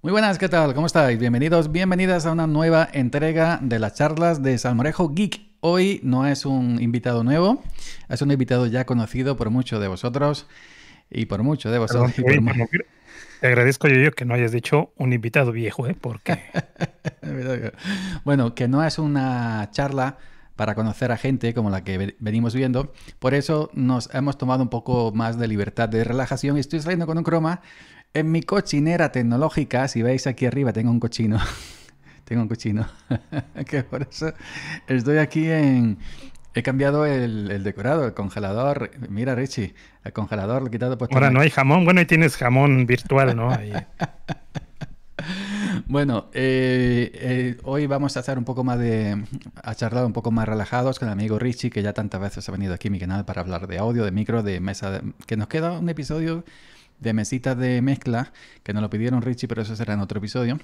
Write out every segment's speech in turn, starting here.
Muy buenas, ¿qué tal? ¿Cómo estáis? Bienvenidos, bienvenidas a una nueva entrega de las charlas de Salmorejo Geek. Hoy no es un invitado nuevo, es un invitado ya conocido por muchos de vosotros y por muchos de vosotros. Te agradezco yo, que no hayas dicho un invitado viejo, ¿eh? ¿Por qué? bueno, que no es una charla para conocer a gente como la que venimos viendo. Por eso nos hemos tomado un poco más de libertad de relajación y estoy saliendo con un croma en mi cochinera tecnológica, si veis aquí arriba, tengo un cochino. tengo un cochino. que por eso estoy aquí en... He cambiado el, decorado, el congelador. Mira, Richie, el congelador lo he quitado. Pues, Ahora no hay jamón. Bueno, y tienes jamón virtual, ¿no? Bueno, eh, eh, hoy vamos a hacer un poco más de. a charlar un poco más relajados con el amigo Richie, que ya tantas veces ha venido aquí a mi canal para hablar de audio, de micro, de mesa. que nos queda un episodio de mesitas de mezcla, que nos lo pidieron Richie, pero eso será en otro episodio.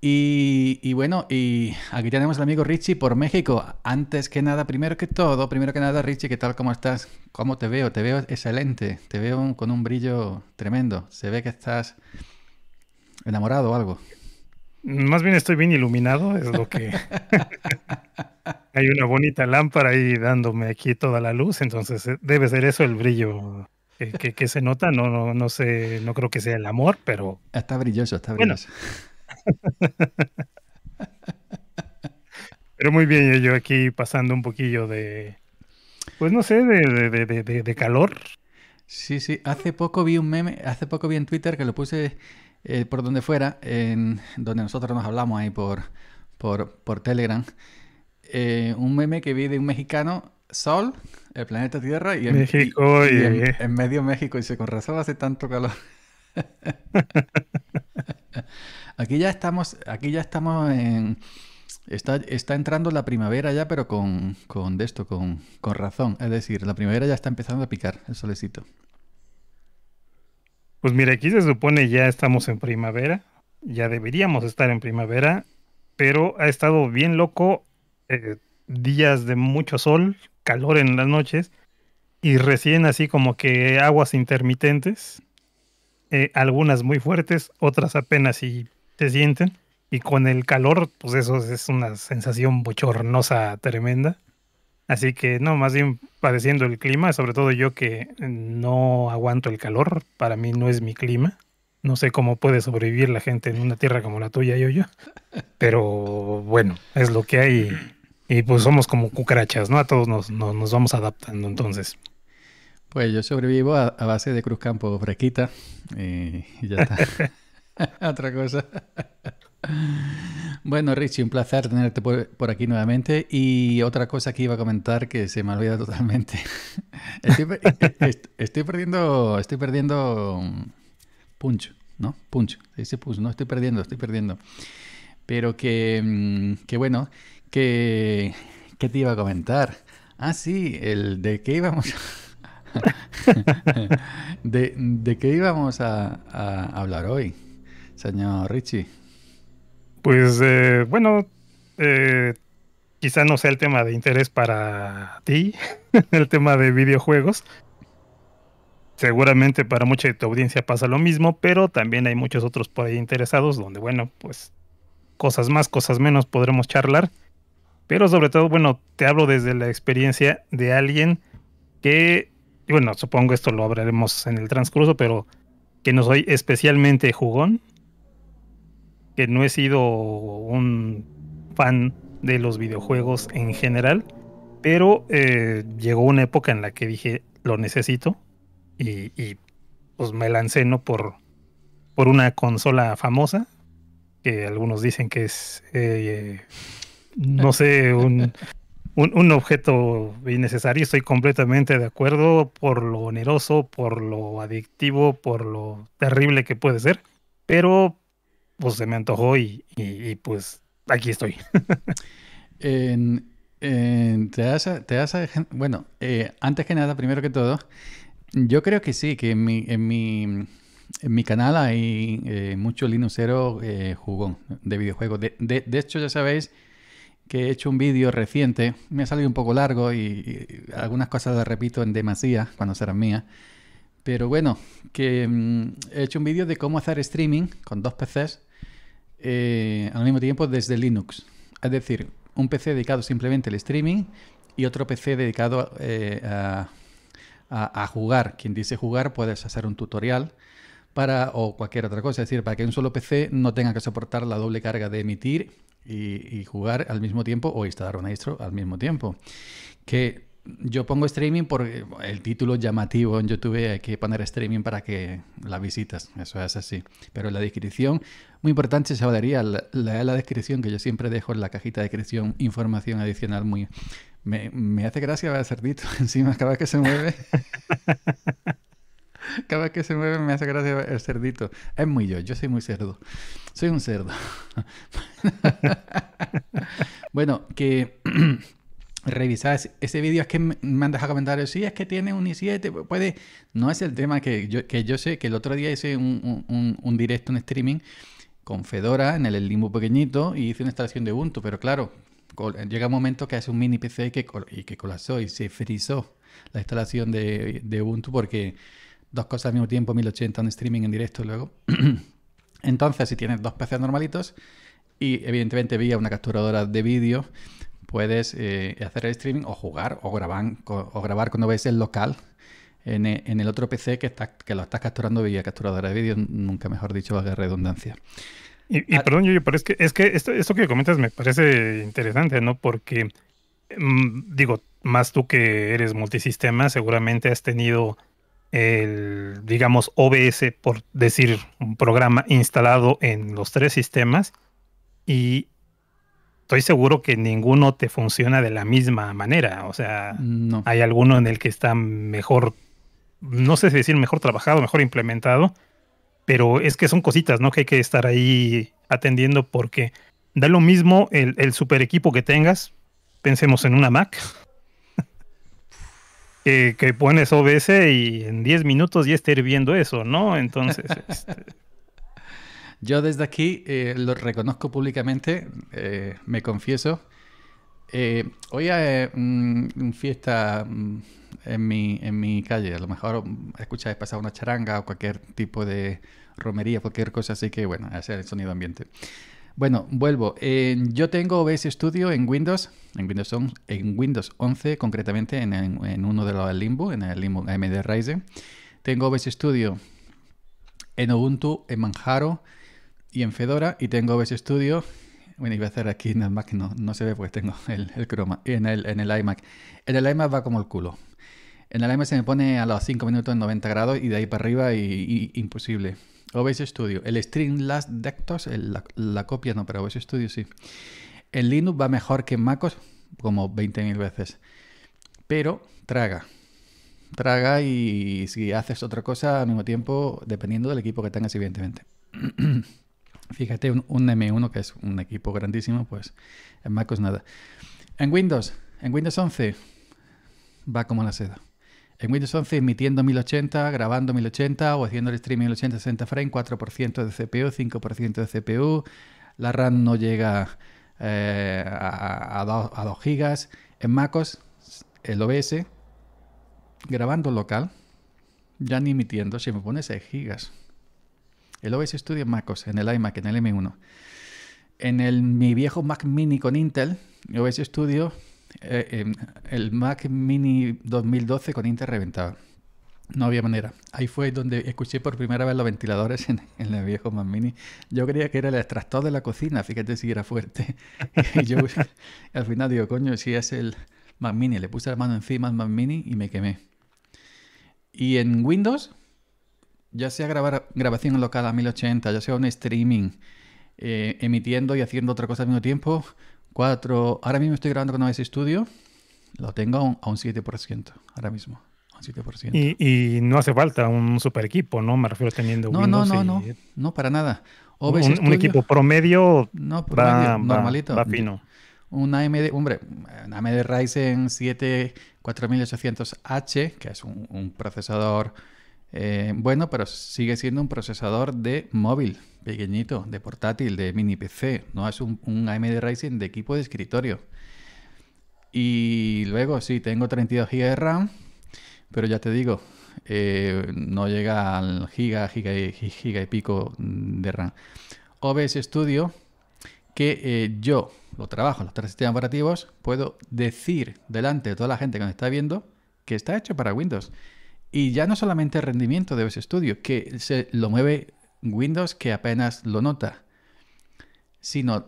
Y, y, bueno, y aquí tenemos al amigo Richie por México. Antes que nada, primero que todo, primero que nada, Richie, ¿qué tal? ¿Cómo estás? ¿Cómo te veo? Te veo excelente, te veo con un brillo tremendo. Se ve que estás enamorado o algo. Más bien estoy bien iluminado, es lo que... Hay una bonita lámpara ahí dándome aquí toda la luz, entonces eh, debe ser eso el brillo eh, que, se nota, no, no, no sé, no creo que sea el amor, pero. Ah, está brilloso, está brilloso. pero muy bien, yo aquí pasando un poquillo de. Pues no sé, de, calor. Sí, sí. Hace poco vi un meme, hace poco vi en Twitter que lo puse eh, por donde fuera, en donde nosotros nos hablamos ahí por, por, Telegram, eh, un meme que vi de un mexicano sol, el planeta Tierra y, en, México, en, medio México. Y se con razón hace tanto calor. aquí ya estamos, aquí ya estamos en... Está, entrando la primavera ya, pero con, de esto, con, razón. Es decir, la primavera ya está empezando a picar el solecito. Pues mira, aquí se supone ya estamos en primavera, ya deberíamos estar en primavera, pero ha estado bien loco, eh, días de mucho sol, calor en las noches y recién así como que aguas intermitentes, eh, algunas muy fuertes, otras apenas si se sienten y con el calor pues eso es una sensación bochornosa tremenda. Así que no, más bien padeciendo el clima, sobre todo yo que no aguanto el calor, para mí no es mi clima. No sé cómo puede sobrevivir la gente en una tierra como la tuya, yo, yo. Pero bueno, es lo que hay y pues somos como cucarachas, ¿no? A todos nos, nos, vamos adaptando entonces. Pues yo sobrevivo a, base de Cruz Campo fresquita eh, y ya está. Otra cosa. Bueno, Richie, un placer tenerte por, aquí nuevamente. Y otra cosa que iba a comentar que se me olvida totalmente. Eh, eh, estoy, perdiendo, estoy perdiendo mm, punch, ¿no? Punch, dice punch, no estoy perdiendo, estoy perdiendo. Pero que, mm, que bueno, que, ¿qué te iba a comentar? Ah, sí, el de qué íbamos... de, ¿De qué íbamos a, hablar hoy, señor Richie? Pues eh, bueno, eh, quizá no sea el tema de interés para ti, el tema de videojuegos. Seguramente para mucha de tu audiencia pasa lo mismo, pero también hay muchos otros por ahí interesados donde, bueno, pues cosas más, cosas menos podremos charlar. Pero sobre todo, bueno, te hablo desde la experiencia de alguien que, bueno, supongo esto lo hablaremos en el transcurso, pero que no soy especialmente jugón, que no he sido un fan de los videojuegos en general, pero eh, llegó una época en la que dije, lo necesito, y, pues me lancé, ¿no? Por, por una consola famosa, que algunos dicen que es eh, no sé, un, objeto innecesario. Estoy completamente de acuerdo por lo oneroso, por lo adictivo, por lo terrible que puede ser. Pero pues se me antojó y, pues aquí estoy. te bueno, eh, antes que nada, primero que todo, yo creo que sí, que en mi, en mi canal hay eh, mucho Linuxero eh, jugón de videojuegos. de, hecho, ya sabéis que he hecho un vídeo reciente, me ha salido un poco largo y, algunas cosas las repito en demasía cuando serán mías. Pero bueno, que mm, he hecho un vídeo de cómo hacer streaming con dos PCs eh, al mismo tiempo desde Linux. Es decir, un PC dedicado simplemente al streaming y otro PC dedicado eh, a, jugar. Quien dice jugar puedes hacer un tutorial para, o cualquier otra cosa, es decir, para que un solo PC no tenga que soportar la doble carga de emitir y, jugar al mismo tiempo o instalar una distro al mismo tiempo. Que yo pongo streaming porque el título llamativo en YouTube hay que poner streaming para que la visitas, eso es así. Pero en la descripción, muy importante, se valería la, la, descripción que yo siempre dejo en la cajita de descripción información adicional muy... Me, hace gracia ver cerdito encima cada vez que se mueve. Cada vez que se mueve me hace gracia el cerdito. Es muy yo, yo soy muy cerdo. Soy un cerdo. bueno, que revisar ese vídeo es que me mandas a comentarios, sí, es que tiene un i7, puede... No es el tema que yo, sé, que el otro día hice un, directo, en streaming con Fedora en el limbo pequeñito y hice una instalación de Ubuntu, pero claro, llega un momento que hace un mini PC y que, y colapsó y se frizó la instalación de, de Ubuntu porque dos cosas al mismo tiempo, 1080 en streaming en directo luego. Entonces, si tienes dos PCs normalitos y evidentemente vía una capturadora de vídeo, puedes eh, hacer el streaming o jugar o grabar, o grabar cuando ves el local en, e, el otro PC que, está, que lo estás capturando vía capturadora de vídeo, nunca mejor dicho, haga redundancia. Y, ah, perdón, yo pero es que, es que esto que comentas me parece interesante, ¿no? Porque, mm, digo, más tú que eres multisistema, seguramente has tenido el, digamos, OBS, por decir, un programa instalado en los tres sistemas y estoy seguro que ninguno te funciona de la misma manera. O sea, no. hay alguno en el que está mejor, no sé si decir mejor trabajado, mejor implementado, pero es que son cositas, ¿no? Que hay que estar ahí atendiendo porque da lo mismo el, el super equipo que tengas. Pensemos en una Mac eh, que, pones OBS y en 10 minutos ya esté hirviendo eso, ¿no? Entonces... Este, Yo desde aquí eh, lo reconozco públicamente, eh, me confieso. hoy hay mm, una fiesta mm, en, mi, en mi calle, a lo mejor mm, escucháis pasar una charanga o cualquier tipo de romería, cualquier cosa, así que bueno, ese es el sonido ambiente. Bueno, vuelvo. yo tengo OBS Studio en Windows, en Windows, en Windows 11 concretamente, en, uno de los Limbo, en el Limbo AMD Ryzen. Tengo OBS Studio en Ubuntu, en Manjaro y en Fedora. Y tengo OBS Studio, bueno, iba a hacer aquí en el Mac, no, no se ve porque tengo el, el en el, en el iMac. En el iMac va como el culo. En el iMac se me pone a los 5 minutos en 90 grados y de ahí para arriba y imposible. OBS Studio. El string Last la, la, copia no, pero OBS Studio sí. En Linux va mejor que en MacOS como 20.000 veces. Pero traga. Traga y si haces otra cosa al mismo tiempo, dependiendo del equipo que tengas, evidentemente. Fíjate, un, M1 que es un equipo grandísimo, pues en MacOS nada. En Windows, en Windows 11 va como la seda. En Windows 11 emitiendo 1080, grabando 1080 o haciendo el streaming 1080 60 frames, 4% de CPU, 5% de CPU, la RAM no llega eh, a, 2, GB. En MacOS, el OBS, grabando local, ya ni emitiendo, si me pone 6 GB. El OBS Studio en MacOS, en el iMac, en el M1. En el, mi viejo Mac mini con Intel, OBS Studio eh, em, el Mac Mini 2012 con Inter reventaba. No había manera. Ahí fue donde escuché por primera vez los ventiladores en, el viejo Mac Mini. Yo creía que era el extractor de la cocina, fíjate si era fuerte. y yo al final digo, coño, si es el Mac Mini. Le puse la mano encima al Mac Mini y me quemé. Y en Windows, ya sea grabar, grabación local a 1080, ya sea un streaming, eh, emitiendo y haciendo otra cosa al mismo tiempo, 4. Ahora mismo estoy grabando con OBS Studio. Lo tengo a un, 7% ahora mismo. A un 7%. Y, no hace falta un super equipo, ¿no? Me refiero teniendo no, Windows. No, no, no. No, para nada. Un, equipo promedio, no, promedio normalito. Va, fino. Un AMD, hombre, un AMD Ryzen 7 4800H, que es un procesador eh, bueno, pero sigue siendo un procesador de móvil, pequeñito, de portátil, de mini PC. No es un, AMD Ryzen de equipo de escritorio. Y luego, sí, tengo 32 GB de RAM, pero ya te digo, eh, no llega al giga, giga y, giga y pico de RAM. OBS Studio, que eh, yo lo trabajo en los tres sistemas operativos, puedo decir delante de toda la gente que me está viendo que está hecho para Windows. Y ya no solamente el rendimiento de OBS Studio, que se lo mueve Windows que apenas lo nota, sino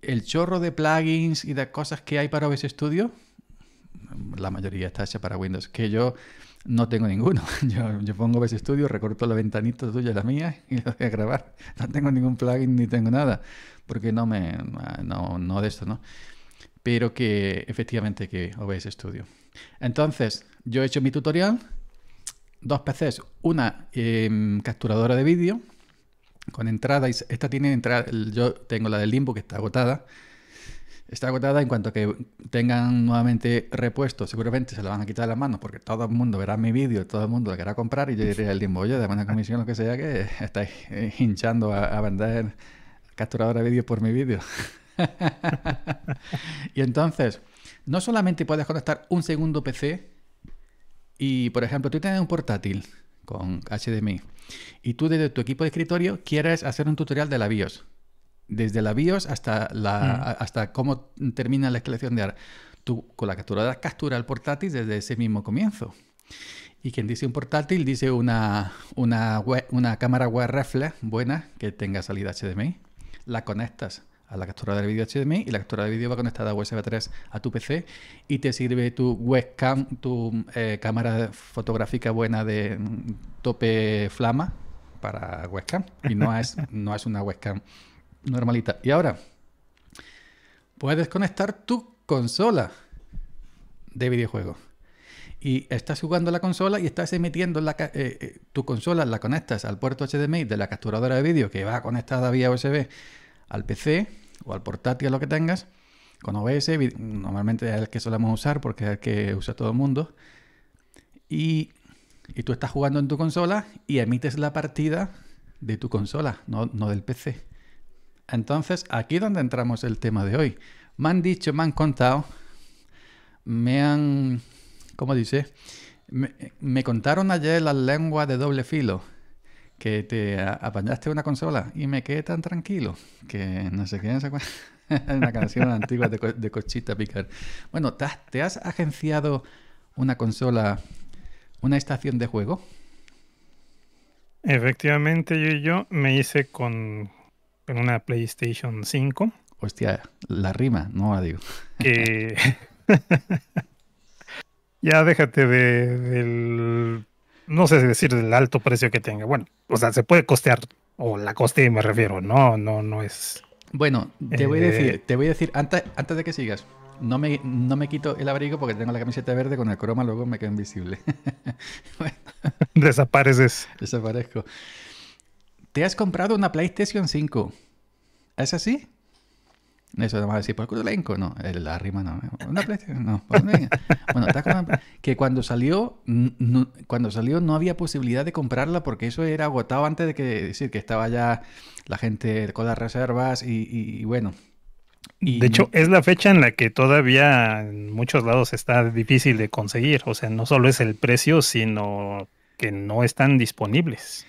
el chorro de plugins y de cosas que hay para OBS Studio, la mayoría está hecha para Windows, que yo no tengo ninguno. Yo, yo pongo OBS Studio, recorto la ventanita tuya y la mía y lo voy a grabar. No tengo ningún plugin ni tengo nada, porque no me... no, no de esto, ¿no? Pero que efectivamente que OBS Studio. Entonces, yo he hecho mi tutorial dos PCs, una em, capturadora de vídeo con entrada. Esta tiene entrada, yo tengo la del Limbo que está agotada. Está agotada en cuanto que tengan nuevamente repuesto, seguramente se la van a quitar las manos porque todo el mundo verá mi vídeo, todo el mundo lo querrá comprar y yo diré al Limbo, oye, de una comisión, lo que sea, que estáis eh, hinchando a, a vender capturadora de vídeo por mi vídeo. y entonces, no solamente puedes conectar un segundo PC y, por ejemplo, tú tienes un portátil con HDMI y tú desde tu equipo de escritorio quieres hacer un tutorial de la BIOS. Desde la BIOS hasta, la, mm. hasta cómo termina la escalación de AR. Tú con la capturadora captura el portátil desde ese mismo comienzo. Y quien dice un portátil dice una, una, una cámara web reflex buena que tenga salida HDMI. La conectas a la captura de vídeo HDMI y la captura de vídeo va conectada a USB 3 a tu PC y te sirve tu webcam, tu eh, cámara fotográfica buena de mm, tope flama para webcam y no es, no es una webcam normalita. Y ahora puedes conectar tu consola de videojuego y estás jugando la consola y estás emitiendo la, eh, eh, tu consola, la conectas al puerto HDMI de la capturadora de vídeo que va conectada vía USB al PC o al portátil, lo que tengas, con OBS, normalmente es el que solemos usar porque es el que usa todo el mundo. Y, tú estás jugando en tu consola y emites la partida de tu consola, no, del PC. Entonces, aquí es donde entramos el tema de hoy. Me han dicho, me han contado, me han, ¿cómo dice? Me, me contaron ayer la lengua de doble filo que te apañaste una consola y me quedé tan tranquilo que no sé qué es una canción antigua de, Cochita Picar. Bueno, ¿te has agenciado una consola, una estación de juego? Efectivamente, yo y yo me hice con, una PlayStation 5. Hostia, la rima, no la digo. ya déjate de, del no sé decir el alto precio que tenga. Bueno, o sea, se puede costear, o la coste me refiero, no, no, no es. Bueno, te voy a decir, eh, te voy a decir, antes, antes de que sigas, no me, no me quito el abrigo porque tengo la camiseta verde con el croma, luego me quedo invisible. Desapareces. Desaparezco. ¿Te has comprado una PlayStation 5? ¿Es así? Eso va a decir, ¿por pues, elenco? No, la rima no. Una no. Pues, bueno, que cuando salió, cuando salió no había posibilidad de comprarla porque eso era agotado antes de que decir que estaba ya la gente con las reservas y, bueno. De hecho, es la fecha en la que todavía en muchos lados está difícil de conseguir. O sea, no solo es el precio, sino que no están disponibles.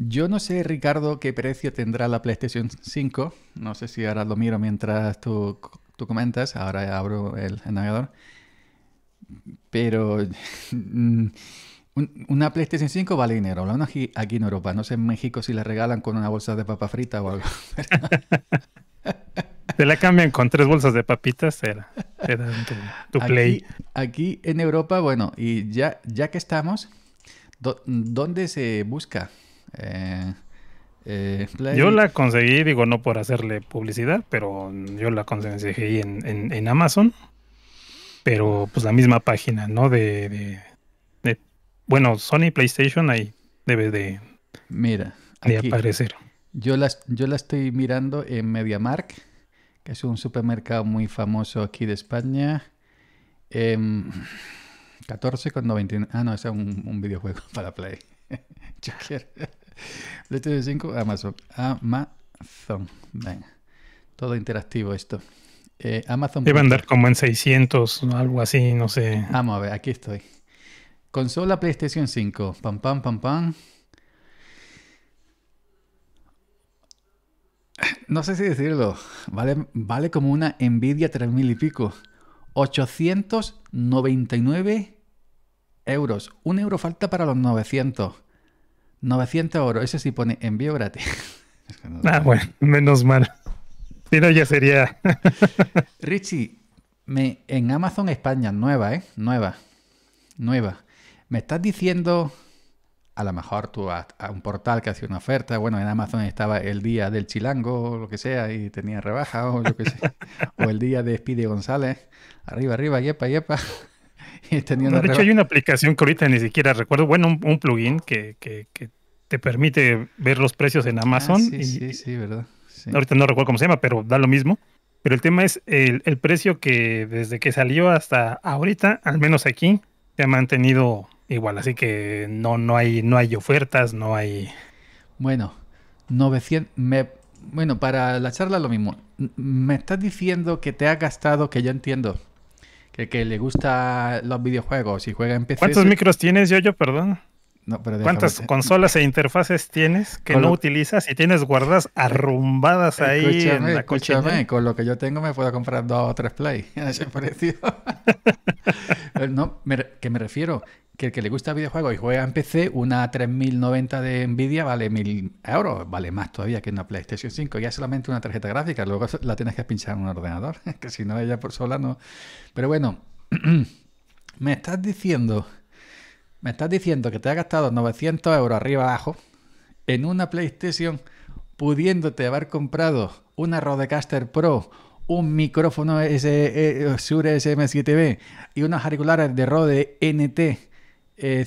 Yo no sé, Ricardo, qué precio tendrá la PlayStation 5. No sé si ahora lo miro mientras tú, comentas. Ahora abro el, navegador. Pero una PlayStation 5 vale dinero, hablando aquí, en Europa. No sé en México si la regalan con una bolsa de papa frita o algo. Te la cambian con tres bolsas de papitas, era, tu, play. Aquí, en Europa, bueno, y ya, ya que estamos, ¿dónde se busca? Eh, eh, yo la conseguí, digo, no por hacerle publicidad, pero yo la conseguí en, Amazon. Pero pues la misma página, ¿no? De, bueno, Sony PlayStation ahí debe de, Mira, aparecer. Yo la, yo la estoy mirando en MediaMark, que es un supermercado muy famoso aquí de España. Em, con 14,99. Ah, no, es un, videojuego para Play. PlayStation 5, Amazon. Amazon. Todo interactivo esto. Eh, Amazon. Debe andar como en 600 o algo así, no sé. Vamos a ver, aquí estoy. Consola PlayStation 5. Pam, pam, pam, pam. No sé si decirlo. Vale, vale como una Nvidia 3000 y pico. 899 euros. Un euro falta para los 900. 900 euros. Ese sí pone envío gratis. ah, bueno, menos mal. Si no, ya sería. Richie, me, en Amazon España, nueva, ¿eh? Nueva. Nueva. Me estás diciendo, a lo mejor tú a, un portal que hacía una oferta, bueno, en Amazon estaba el día del chilango o lo que sea y tenía rebaja o lo que sea. o el día de Spidey González, arriba, arriba, yepa, yepa. de hecho, hay una aplicación que ahorita ni siquiera recuerdo, bueno, un, plugin que, te permite ver los precios en ah, Amazon. sí, sí, sí, verdad. Ahorita no recuerdo cómo se llama, pero da lo mismo. Pero el tema es el, precio que desde que salió hasta ahorita, al menos aquí, se ha mantenido igual. Así que no, no, hay, no hay ofertas, no hay... Bueno, 900... Me, bueno, para la charla lo mismo. Me estás diciendo que te ha gastado, que ya entiendo, el que le gusta los videojuegos y juega en PC. ¿Cuántos micros tienes, yo, yo, perdón? ¿Cuántas consolas e interfaces tienes que no utilizas y tienes guardas arrumbadas eh, ahí en la escúchame, con lo que yo tengo me puedo comprar dos o tres Play. ¿Qué me, que me refiero que el que le gusta videojuegos y juega en PC, una 3090 de Nvidia vale 1000 euros, vale más todavía que una PlayStation 5. Ya solamente una tarjeta gráfica, luego la tienes que pinchar en un ordenador, que si no, ella por sola no. Pero bueno, me estás diciendo me estás diciendo que te has gastado 900 euros arriba abajo en una PlayStation pudiéndote haber comprado una Rodecaster Pro, un micrófono Sure e, eh, SM7B y unos auriculares de Rode NT 100. Eh,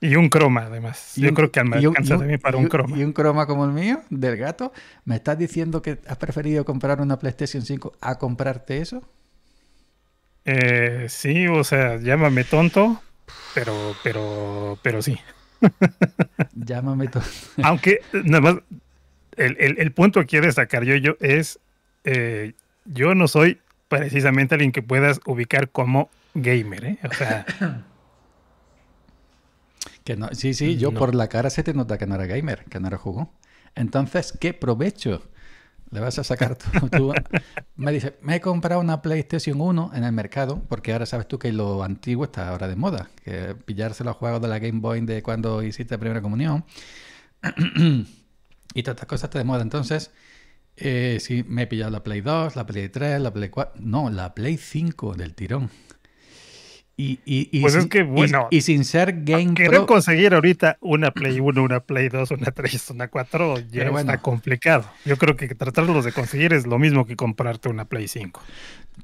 y un Chroma además. Yo creo que me alcanza un, también para un, Chroma Y un Chroma como el mío, del gato. ¿Me estás diciendo que has preferido comprar una PlayStation 5 a comprarte eso? Eh, sí, o sea, llámame tonto, pero, pero, pero sí. Llámame Aunque, nada el, punto que quiero destacar yo, yo es, eh, yo no soy precisamente alguien que puedas ubicar como gamer, ¿eh? O sea... que no, sí, sí, yo por la cara se te nota que no era gamer, que no era jugó. Entonces, ¿qué provecho? Le vas a sacar tú, Me dice, me he comprado una PlayStation 1 en el mercado, porque ahora sabes tú que lo antiguo está ahora de moda, que pillarse los juegos de la Game Boy de cuando hiciste la primera comunión. y todas estas cosas están de moda. Entonces, eh, sí, me he pillado la Play 2, la Play 3, la Play 4. No, la Play 5 del tirón. Y, y, y, pues sin, bueno, y, sin ser Game Quiero conseguir ahorita una Play 1, una Play 2, una 3, una 4, ya está complicado. Yo creo que tratarlos de conseguir es lo mismo que comprarte una Play 5.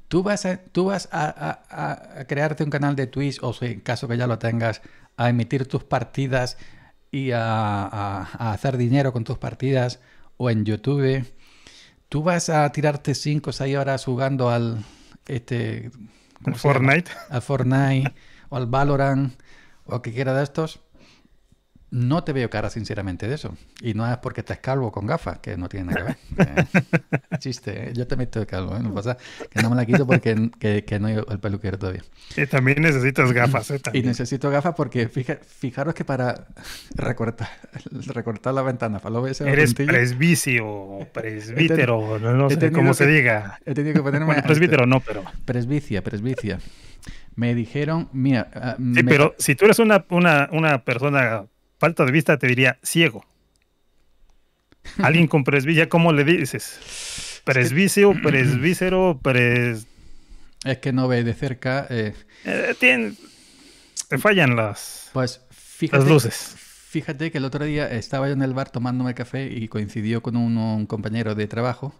Tú vas a, tú vas a, crearte un canal de Twitch, o en caso que ya lo tengas, a emitir tus partidas y a, hacer dinero con tus partidas, o en YouTube. Tú vas a tirarte 5 o 6 horas jugando al... Este, al Fortnite. A Fortnite o al Valorant o a quiera de estos. No te veo cara, sinceramente, de eso. Y no es porque estés calvo con gafas, que no tiene nada que ver. Eh, chiste, ¿eh? yo también estoy calvo. ¿eh? pasa que no me la quito porque que, que no hay el peluquero todavía. Y también necesitas gafas. Eh, y necesito gafas porque fijaros que para recortar, la ventana, para lo ves Eres presbicio, presbítero, no, sé cómo se diga. He tenido que ponerme. presbítero no, pero. Presbicia, presbicia. Me dijeron, mira. Ah, sí, pero si tú eres una persona falta de vista te diría ciego. Alguien con presbicia, ¿cómo le dices? Presbicio, presbícero, pres... Es que no ve de cerca. Eh. Eh, tiene, te fallan las, pues, fíjate, las luces. Fíjate que el otro día estaba yo en el bar tomándome café y coincidió con un, compañero de trabajo.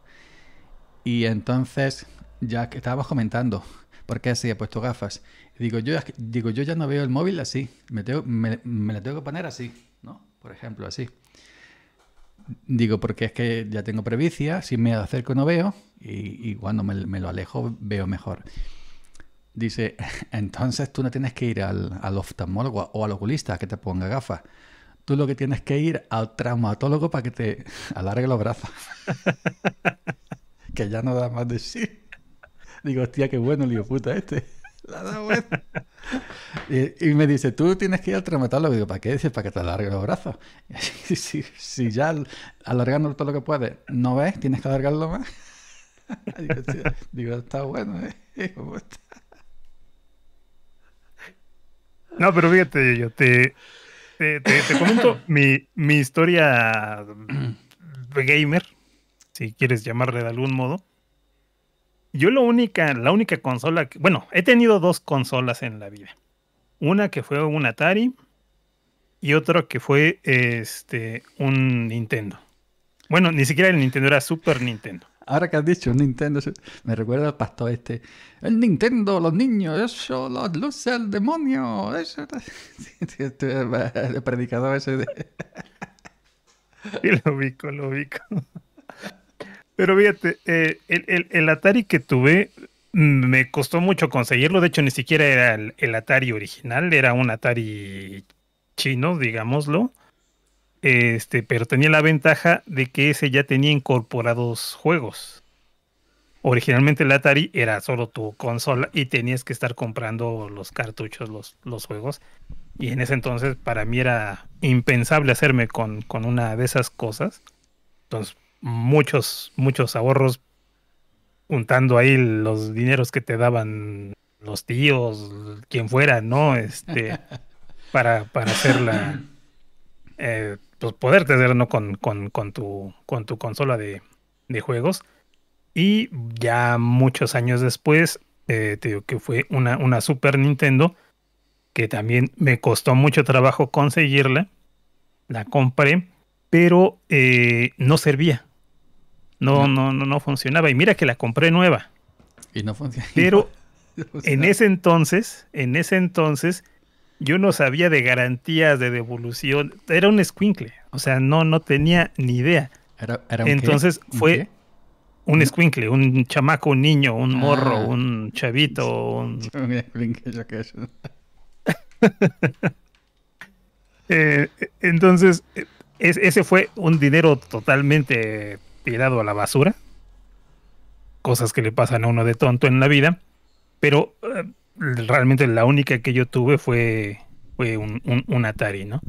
Y entonces, ya que estábamos comentando, ¿por qué se ha puesto gafas? Digo yo, digo, yo ya no veo el móvil así, me, tengo, me, la tengo que poner así, ¿no? Por ejemplo, así. Digo, porque es que ya tengo previcia, si me acerco no veo y, cuando me, lo alejo veo mejor. Dice, entonces tú no tienes que ir al, oftalmólogo o al oculista que te ponga gafas. Tú lo que tienes que ir al traumatólogo para que te alargue los brazos. que ya no da más de sí. Digo, hostia, qué bueno el puta este. Y, me dice, tú tienes que ir al traumatólogo. Y digo, ¿para qué? Dice, para que te alargue los brazos. si, ya alargando todo lo que puedes, no ves, tienes que alargarlo más. digo, está bueno, eh". No, pero fíjate, yo te, comento mi, mi historia gamer, si quieres llamarle de algún modo. Yo lo única, la única consola, que, bueno, he tenido dos consolas en la vida. Una que fue un Atari y otra que fue este un Nintendo. Bueno, ni siquiera el Nintendo era Super Nintendo. Ahora que has dicho Nintendo, me recuerda al pastor este. El Nintendo, los niños, eso, las luces, el demonio, eso. El eh, predicador ese de... Y lo ubico, lo ubico. Pero fíjate, eh, el, Atari que tuve mm, me costó mucho conseguirlo. De hecho, ni siquiera era el, Atari original, era un Atari chino, digámoslo. Este, pero tenía la ventaja de que ese ya tenía incorporados juegos. Originalmente el Atari era solo tu consola y tenías que estar comprando los cartuchos, los, los juegos. Y en ese entonces para mí era impensable hacerme con, con una de esas cosas. Entonces muchos, muchos ahorros juntando ahí los dineros que te daban los tíos, quien fuera, ¿no? Este, para, para hacerla, eh, pues poderte hacer, ¿no? Con, con, tu, con tu consola de, juegos. Y ya muchos años después, eh, te digo que fue una, una Super Nintendo, que también me costó mucho trabajo conseguirla. La compré, pero eh, no servía. No, no, no, no funcionaba. Y mira que la compré nueva. Y no funcionaba. Pero en ese entonces, en ese entonces, yo no sabía de garantías de devolución. Era un squinkle. O sea, no, no tenía ni idea. Era, entonces fue un squinkle, un chamaco, un niño, un ah, morro, un chavito, un... entonces, ese fue un dinero totalmente tirado a la basura. Cosas que le pasan a uno de tonto en la vida. Pero eh, realmente la única que yo tuve fue, un, Atari, ¿no?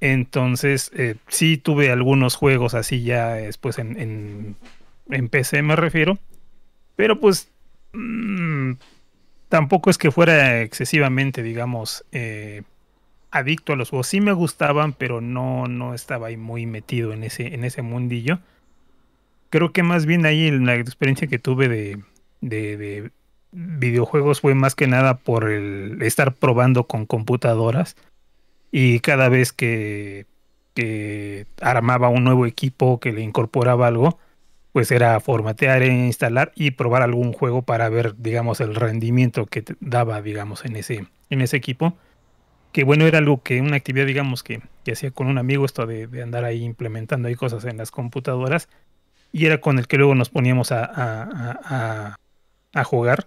Entonces, eh, sí tuve algunos juegos así ya después en, PC me refiero. Pero pues mm, tampoco es que fuera excesivamente, digamos, eh, adicto a los juegos. Sí me gustaban, pero no, no estaba ahí muy metido en ese, en ese mundillo creo que más bien ahí la experiencia que tuve de, videojuegos fue más que nada por el estar probando con computadoras y cada vez que, que armaba un nuevo equipo que le incorporaba algo, pues era formatear, e instalar y probar algún juego para ver, digamos, el rendimiento que daba, digamos, en ese, en ese equipo. Que bueno, era algo que una actividad, digamos, que, que hacía con un amigo, esto de, de andar ahí implementando ahí cosas en las computadoras y era con el que luego nos poníamos a, jugar.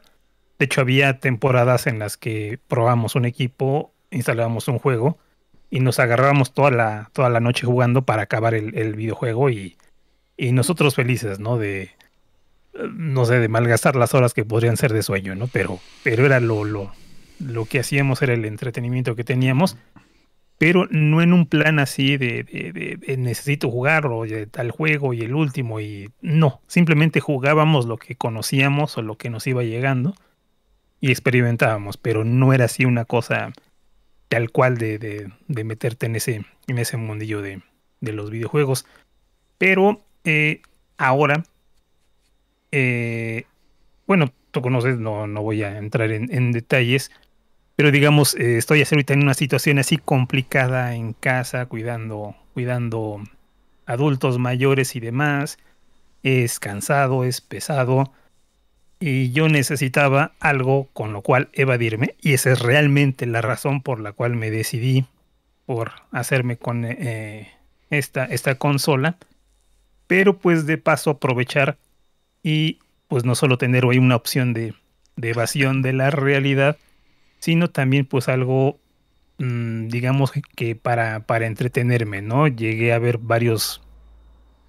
De hecho, había temporadas en las que probábamos un equipo, instalábamos un juego y nos agarrábamos toda la, toda la noche jugando para acabar el, videojuego y, y, nosotros felices, ¿no? De, no sé, de malgastar las horas que podrían ser de sueño, ¿no? Pero, pero era lo, lo que hacíamos, era el entretenimiento que teníamos pero no en un plan así de, necesito jugar o tal juego y el último y no, simplemente jugábamos lo que conocíamos o lo que nos iba llegando y experimentábamos, pero no era así una cosa tal cual de, meterte en ese, en ese mundillo de, los videojuegos. Pero eh, ahora, eh, bueno, tú conoces, no, voy a entrar en detalles, pero digamos, eh, estoy ahorita en una situación así complicada en casa, cuidando, cuidando adultos mayores y demás. Es cansado, es pesado. Y yo necesitaba algo con lo cual evadirme. Y esa es realmente la razón por la cual me decidí por hacerme con eh, esta, esta consola. Pero pues de paso aprovechar y pues no solo tener hoy una opción de evasión de la realidad, sino también pues algo, mm, digamos que para, para entretenerme, ¿no? Llegué a ver varios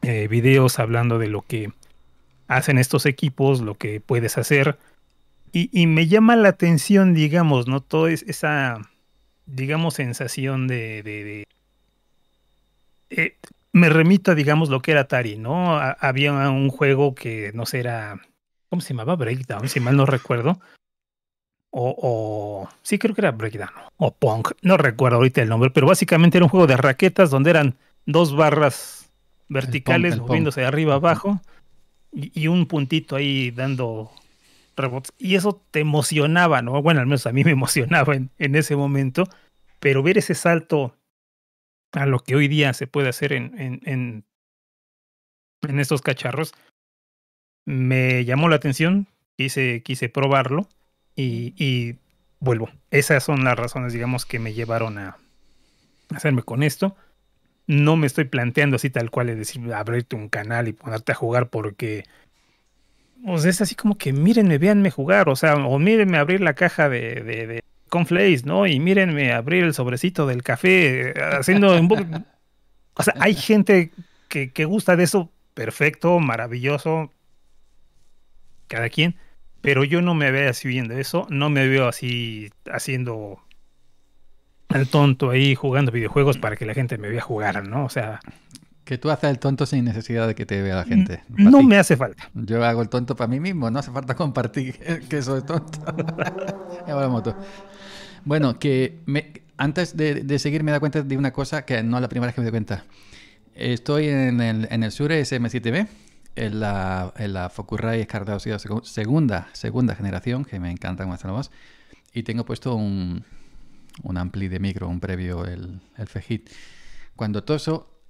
eh, videos hablando de lo que hacen estos equipos, lo que puedes hacer. Y, me llama la atención, digamos, ¿no? Toda esa, digamos, sensación de... Eh, me remito a, digamos, lo que era Atari, ¿no? había un juego que, no sé, era... ¿Cómo se llamaba? Breakdown, si mal no recuerdo o, sí creo que era breakdown o punk, no recuerdo ahorita el nombre, pero básicamente era un juego de raquetas donde eran dos barras verticales moviéndose de arriba abajo y, un puntito ahí dando rebotes y eso te emocionaba, ¿no? Bueno, al menos a mí me emocionaba en, ese momento, pero ver ese salto a lo que hoy día se puede hacer en, en, en, en estos cacharros me llamó la atención, quise, quise probarlo y, vuelvo. Esas son las razones, digamos, que me llevaron a hacerme con esto. No me estoy planteando así tal cual, es decir, abrirte un canal y ponerte a jugar porque... Pues es así como que mírenme, véanme jugar, o sea, o mírenme abrir la caja de, de, ¿no? Y mírenme abrir el sobrecito del café, eh, haciendo... o sea, hay gente que gusta de eso, perfecto, maravilloso, cada quien pero yo no me veo así viendo eso, no me veo así haciendo el tonto ahí jugando videojuegos para que la gente me vea jugar, ¿no? O sea... Que tú haces el tonto sin necesidad de que te vea la gente. No me hace falta. Yo hago el tonto para mí mismo, no hace falta compartir que soy tonto. bueno, que me, antes de, seguir me da cuenta de una cosa que no es la primera vez que me doy cuenta. Estoy en el, en el Sure SM7B en la, en la Focusrite segunda, segunda generación, que me encanta más Y tengo puesto un, un ampli de micro, un previo, el, el Fejit. Cuando toso,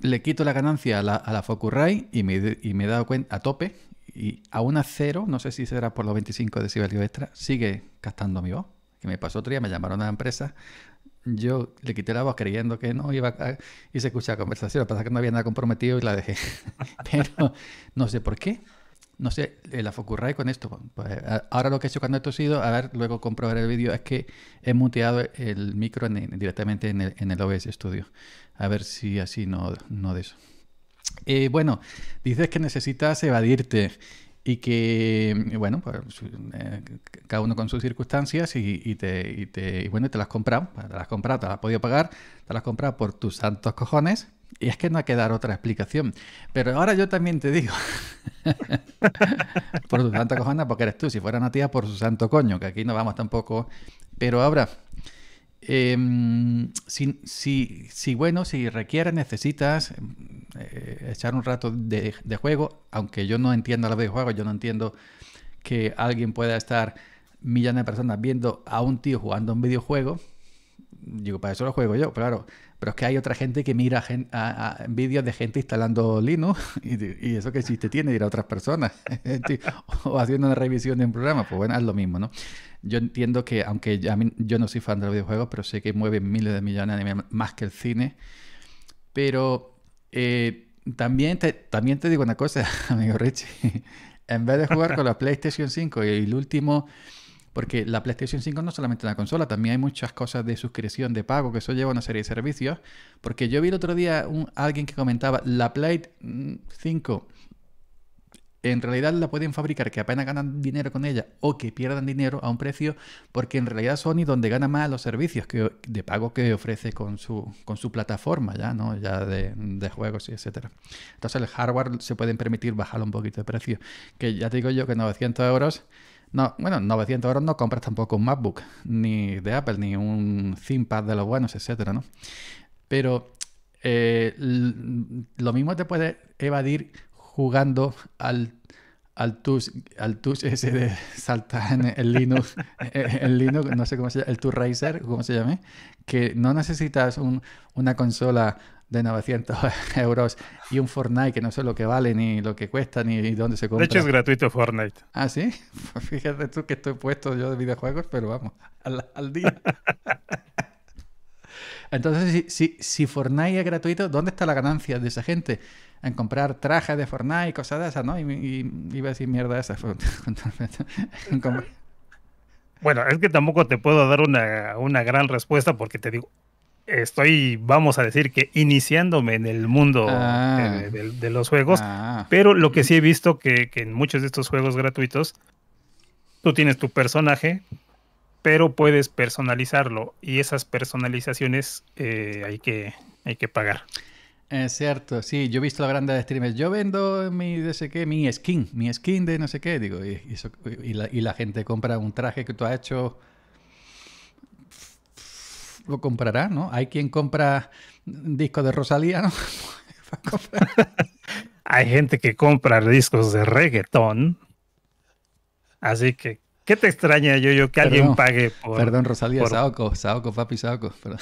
le quito la ganancia a la, a la Focusrite y me, y me he dado cuenta a tope. Y a una cero, no sé si será por los 25 decibelios extra, sigue captando mi voz. Que me pasó otro día, me llamaron a la empresa yo le quité la voz creyendo que no iba a, y se escuchaba conversación. Pasa que no había nada comprometido y la dejé. Pero no sé por qué. No sé, eh, la Focurray con esto. Pues, ahora lo que he hecho cuando ha sido, a ver, luego comprobar el vídeo, es que he muteado el micro directamente en el, en OBS Studio. A ver si así no, no de eso. Eh, bueno, dices que necesitas evadirte y que, bueno, pues eh, cada uno con sus circunstancias y, te, y te y bueno, te las compras, pues, te las compras, te las has podido pagar, te las compras por tus santos cojones. Y es que no hay que dar otra explicación. Pero ahora yo también te digo, por tus santos cojones, porque eres tú, si fuera una tía, por su santo coño, que aquí no vamos tampoco. Pero ahora, Em, si, si, bueno, si requieres, necesitas eh, echar un rato de, juego, aunque yo no entiendo los videojuegos, yo no entiendo que alguien pueda estar millones de personas viendo a un tío jugando un videojuego. Digo, para eso lo juego yo, claro. Pero es que hay otra gente que mira a, vídeos de gente instalando Linux y, eso que te tiene ir a otras personas o haciendo una revisión de un programa, pues bueno, es lo mismo, ¿no? yo entiendo que, aunque yo no soy fan de los videojuegos, pero sé que mueven miles de millones de más que el cine. Pero eh, también, te, también te digo una cosa, amigo Richie. en vez de jugar con la PlayStation 5 y el último, porque la PlayStation 5 no solamente es solamente una consola, también hay muchas cosas de suscripción, de pago, que eso lleva una serie de servicios. Porque yo vi el otro día un, alguien que comentaba, la Play 5 en realidad la pueden fabricar que apenas ganan dinero con ella o que pierdan dinero a un precio, porque en realidad Sony donde gana más los servicios de pago que ofrece con su, su plataforma ya, ¿no? Ya de, juegos y etcétera. Entonces el hardware se pueden permitir bajar un poquito de precio, que ya te digo yo que 900 euros... No, bueno, 900 euros no compras tampoco un MacBook, ni de Apple, ni un ThinkPad de los buenos, etcétera, ¿no? Pero eh, lo mismo te puede evadir jugando al, al touch, al touch ese de saltar en el Linux, el eh, Linux, no sé cómo se llama, el Tour Racer, cómo se llame, que no necesitas una consola de 900 euros y un Fortnite que no sé lo que vale, ni lo que cuesta, ni dónde se compra. De hecho, es gratuito Fortnite. Ah, sí. Fíjate tú que estoy puesto yo de videojuegos, pero vamos, al, al día. Entonces, si, si, si, Fortnite es gratuito, ¿dónde está la ganancia de esa gente? En comprar trajes de Fortnite y cosas de esas, ¿no? Y, iba a decir mierda esa. bueno, es que tampoco te puedo dar una, gran respuesta porque te digo, estoy, vamos a decir que iniciándome en el mundo ah. de, los juegos, ah. pero lo que sí he visto que, que, en muchos de estos juegos gratuitos, tú tienes tu personaje, pero puedes personalizarlo y esas personalizaciones eh, hay, que, hay que pagar. Es cierto, sí, yo he visto la grande de streamers. Yo vendo mi de sé qué, mi skin, mi skin de no sé qué, digo, y, la, gente compra un traje que tú has hecho lo comprará, ¿no? Hay quien compra un disco de Rosalía, ¿no? Hay gente que compra discos de reggaetón. Así que ¿Qué te extraña, yo, yo que alguien pague por. Perdón, Rosalía, Saoko, papi, Saoko. Perdón.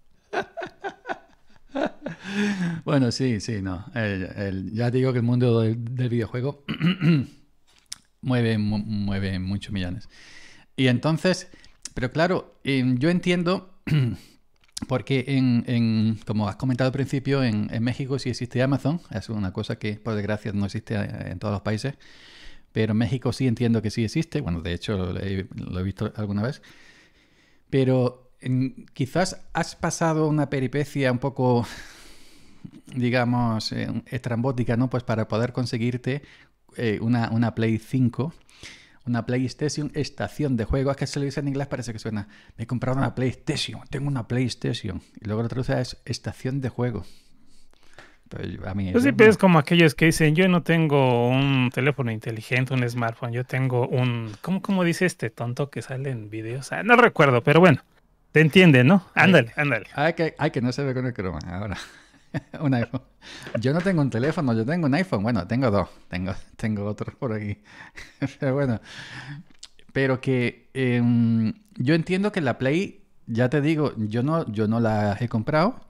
bueno, sí, sí, no. El, ya digo que el mundo del, videojuego mueve, mueve muchos millones. Y entonces, pero claro, em, yo entiendo Porque, en, como has comentado al principio, en, México sí existe Amazon. Es una cosa que, por desgracia, no existe eh, en todos los países. Pero en México sí entiendo que sí existe. Bueno, de hecho, lo he, visto alguna vez. Pero quizás has pasado una peripecia un poco, digamos, eh, estrambótica, ¿no? Pues para poder conseguirte eh, una, una Play 5 una PlayStation estación de juego Es que se lo dice en inglés, parece que suena. Me he comprado una PlayStation, tengo una PlayStation. Y luego lo traduce es estación de juego pues a mí siempre pues es como aquellos que dicen, yo no tengo un teléfono inteligente, un smartphone, yo tengo un... ¿Cómo, cómo dice este tonto que sale en videos? Ah, no recuerdo, pero bueno, te entiende, ¿no? Ándale, ándale. Hay que, hay que no se ve con el croma ahora. un iPhone. Yo no tengo un teléfono, yo tengo un iPhone. Bueno, tengo dos, tengo, tengo otros por aquí. pero bueno, pero que em, yo entiendo que la Play, ya te digo, yo no, yo no la he comprado.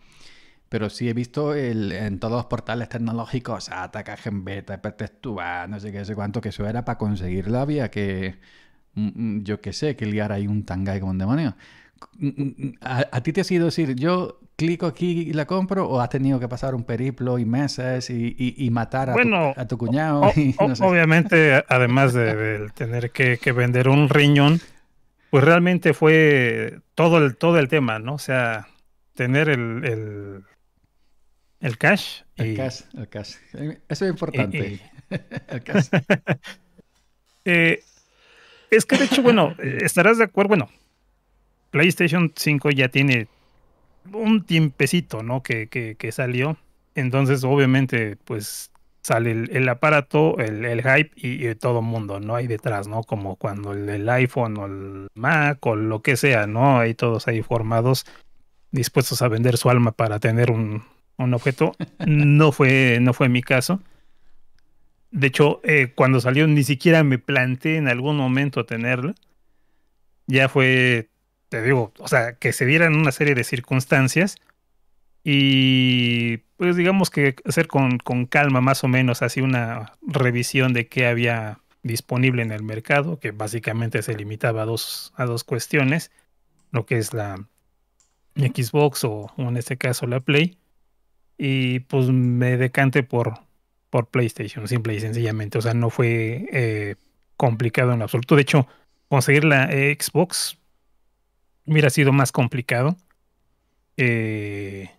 Pero sí he visto en todos los portales tecnológicos, atacas en beta, pertestúa, no sé qué, sé cuánto, que eso era para conseguirla, había que, mm, mm, yo qué sé, que liar ahí un tangay como un demonio. Mm, a, a ti te ha sido decir, yo clico aquí y la compro o has tenido que pasar un periplo y meses y, matar a, tu, a, tu, cuñado? Obviamente, además de, tener que, vender un riñón, pues realmente fue todo el, todo el tema, ¿no? O sea, tener el, el, cash. El cash, el cash. Eso es importante. Eh, es que de hecho, bueno, estarás de acuerdo, bueno, PlayStation 5 ya tiene un tiempecito, ¿no? Que, que, que salió. Entonces, obviamente, pues sale el, aparato, el, el hype y, todo mundo, ¿no? Hay detrás, ¿no? Como cuando el, iPhone o el Mac o lo que sea, ¿no? Hay todos ahí formados, dispuestos a vender su alma para tener un, un objeto. No fue, no fue mi caso. De hecho, eh, cuando salió ni siquiera me planteé en algún momento tenerla. Ya fue te digo, o sea, que se dieran una serie de circunstancias y pues digamos que hacer con, calma más o menos así una revisión de qué había disponible en el mercado, que básicamente se limitaba a dos, a dos cuestiones, lo que es la Xbox o, en este caso la Play, y pues me decante por, por PlayStation, simple y sencillamente, o sea, no fue eh, complicado en absoluto, de hecho, conseguir la Xbox ha sido más complicado. Eh,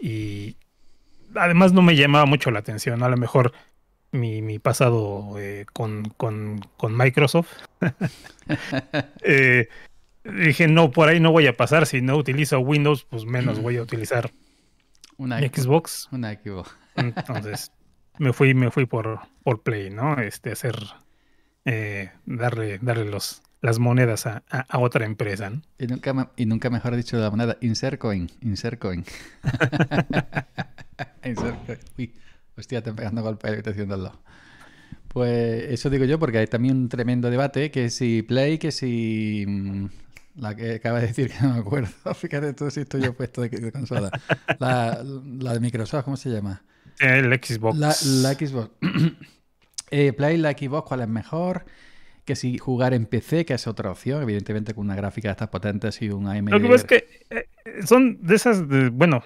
y además no me llamaba mucho la atención. A lo mejor mi, mi pasado eh, con, Microsoft. Eh, dije, no, por ahí no voy a pasar. Si no utilizo Windows, pues menos mm. voy a utilizar una Xbox. Una Xbox. Entonces, me fui, me fui por, por Play, ¿no? Este, hacer, darle, darle los, las monedas a, a, otra empresa. Y, nunca, y nunca mejor dicho la moneda, insert coin, insert coin. Uy, hostia, te pegando golpe te haciendo Pues eso digo yo, porque hay también un tremendo debate, que si Play, que si... Mm, la que acaba de decir que no me acuerdo, fíjate todo si estoy yo puesto de, consola. La, la, de Microsoft, ¿cómo se llama? El Xbox. La, la Xbox. Eh, Play, la Xbox, ¿cuál es mejor? que si jugar en PC, que es otra opción, evidentemente con una gráfica de estas potentes y un AMD. Lo que pasa es que eh, eh, son de esas, bueno,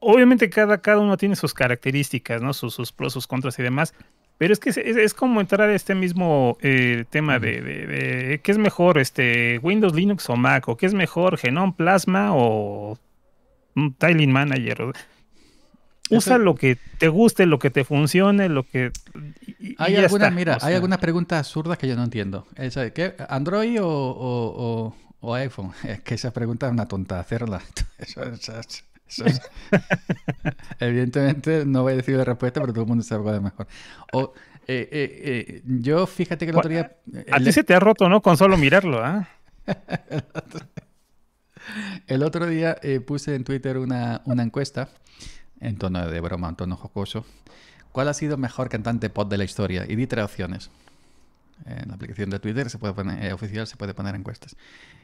obviamente cada, cada uno tiene sus características, ¿no? Sus, pros, sus contras y demás. Pero es que es, como entrar a este mismo eh, tema de, qué es mejor, este, Windows, Linux o Mac, o qué es mejor, Genome Plasma o mm, Tiling Manager usa lo que te guste, lo que te funcione, lo que... hay algunas, mira, hay algunas preguntas absurdas que yo no entiendo. ¿Android o, iPhone? Es que esa pregunta es una tonta hacerla. Eso, Evidentemente no voy a decir la respuesta, pero todo el mundo sabe cuál mejor. Eh, eh, eh, yo fíjate que el otro día... A ti e se te ha roto, ¿no? Con solo mirarlo, ¿ah? el otro día puse en Twitter una encuesta en tono de broma, en tono jocoso, ¿cuál ha sido el mejor cantante pop de la historia? Y di tres opciones. En la aplicación de Twitter se puede poner, eh, oficial se puede poner encuestas.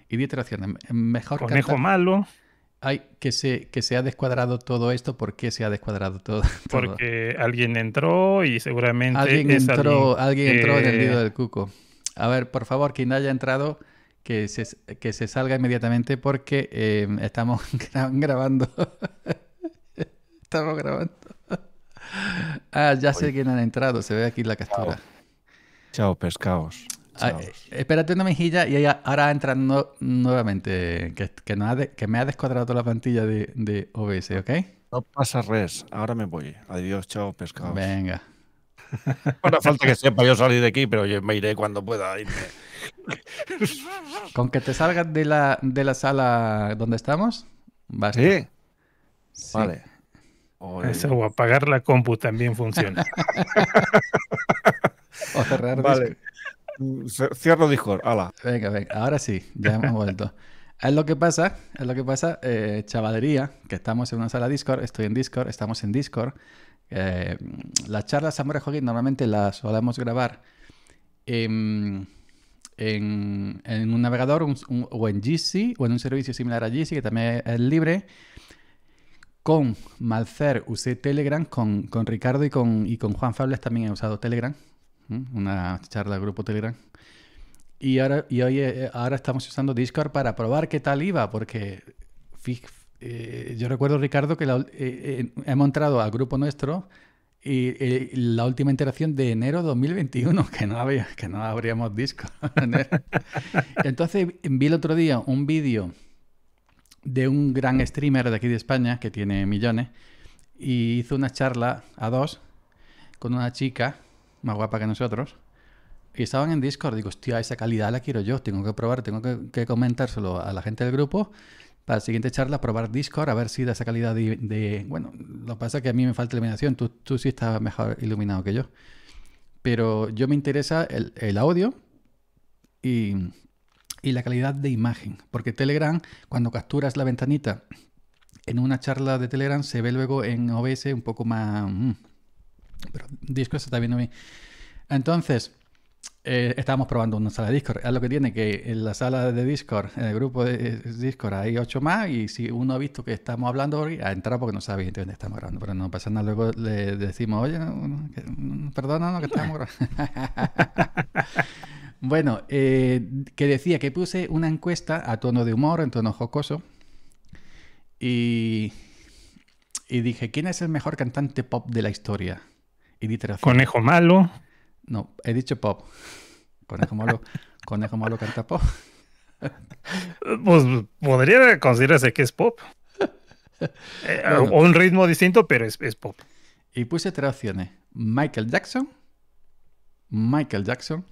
Y di tres opciones. Mejor Conejo malo. Hay que se, que se ha descuadrado todo esto. ¿Por qué se ha descuadrado todo? Porque alguien entró y seguramente. Alguien entró, alguien, entró en el nido del cuco. A ver, por favor, quien haya entrado, que se, que se salga inmediatamente porque eh, estamos grabando. Estamos grabando. Ah, ya sé quién han entrado. Se ve aquí la captura. Chao, pescados. Ah, eh, espérate una mejilla y ahora entrando nuevamente. Que, que, me ha descuadrado la plantilla de, de, OBS, ¿ok? No pasa res. Ahora me voy. Adiós, chao, pescados. Venga. Ahora falta que sepa yo salir de aquí, pero yo me iré cuando pueda Con que te salgas de la, de la sala donde estamos, vale sí. Vale o apagar la compu también funciona. o cerrar Discord. Mm, cierro Discord, ahora sí, ya hemos vuelto. Es lo que pasa, es lo que pasa, eh, chavalería, que estamos en una sala Discord, estoy en Discord, estamos en Discord. Eh, las charlas Samurai normalmente las solemos grabar en, un navegador o en GC o en un servicio similar a GC que también es libre con Malcer usé Telegram, con, Ricardo y con, y con Juan Fables también he usado Telegram, una charla de grupo Telegram. Y ahora, y hoy, eh, eh, ahora estamos usando Discord para probar qué tal iba, porque eh, yo recuerdo, Ricardo, que hemos entrado al grupo nuestro y, la última interacción de enero 2021, que no, había, que no abríamos Discord. Entonces vi el otro día un vídeo de un gran streamer de aquí de España que tiene millones y hizo una charla a dos con una chica más guapa que nosotros y estaban en Discord. Digo, hostia, esa calidad la quiero yo, tengo que probar, tengo que, comentárselo a la gente del grupo para la siguiente charla probar Discord, a ver si da esa calidad de... Bueno, lo pasa que a mí me falta iluminación, tú, tú, sí estás mejor iluminado que yo. Pero yo me interesa el audio y y la calidad de imagen, porque Telegram, cuando capturas la ventanita en una charla de Telegram, se ve luego en OBS un poco más... Mm, pero se está viendo bien. Entonces, Estamos eh, estábamos probando una sala de Discord. Es lo que tiene que en la sala de Discord, en el grupo de eh, Discord, hay ocho más. Y si uno ha visto que estamos hablando hoy, ha entrado porque no sabe dónde estamos grabando. Pero no pasa nada. Luego le decimos, oye, no, que, no, que mm, estamos grabando. bueno, eh, que decía que puse una encuesta a tono de humor, en tono jocoso. Y, y dije, ¿quién es el mejor cantante pop de la historia? Y Conejo Malo. No, he dicho pop. Conejo malo, canta pop. Pues podría considerarse que es pop. Eh, o un ritmo distinto, pero es, es, pop. Y puse tres opciones: Michael Jackson, Michael Jackson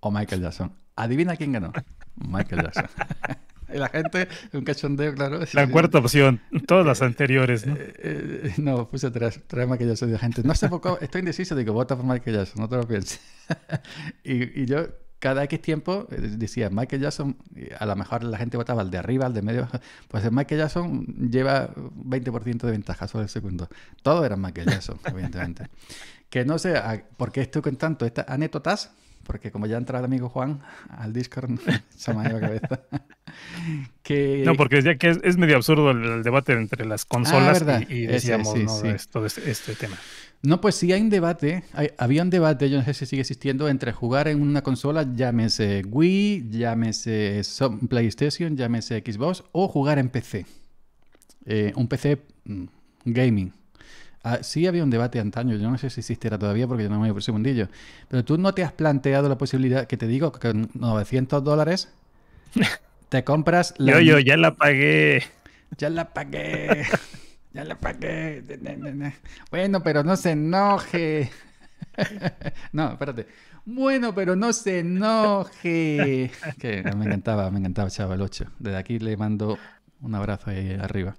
o Michael Jackson. Adivina quién ganó. Michael Jackson. la gente, un cachondeo, claro. La cuarta opción, todas las eh, anteriores, ¿no? Eh, eh, no, puse tres, tres Jackson de gente. No sé estoy indeciso de vota por Michael Jackson, no te lo pienses. y, y yo cada X tiempo eh, decía Michael Jackson, a lo mejor la gente votaba al de arriba, al de medio, pues Michael Jackson lleva 20% de ventaja sobre el segundo. Todo era Michael Jackson, evidentemente. Que no sé por qué estoy tanto estas anécdotas, porque como ya entra el amigo Juan al Discord, se me ha ido la cabeza. No, porque que es, medio absurdo el, debate entre las consolas ah, y, decíamos todo este, este, tema. No, pues sí hay un debate, había un debate, yo no sé si sigue existiendo, entre jugar en una consola, llámese Wii, llámese PlayStation, llámese Xbox, o jugar en PC. Eh, un PC mm, gaming Ah, sí había un debate antaño, yo no sé si existiera todavía porque yo no me voy por segundillo. pero tú no te has planteado la posibilidad, que te digo, que con 900 dólares te compras la... Yo, yo, ya la pagué. Ya la pagué. ya la pagué. Bueno, pero no se enoje. no, espérate. Bueno, pero no se enoje. Que me encantaba, me encantaba chaval. 8. Desde aquí le mando un abrazo ahí arriba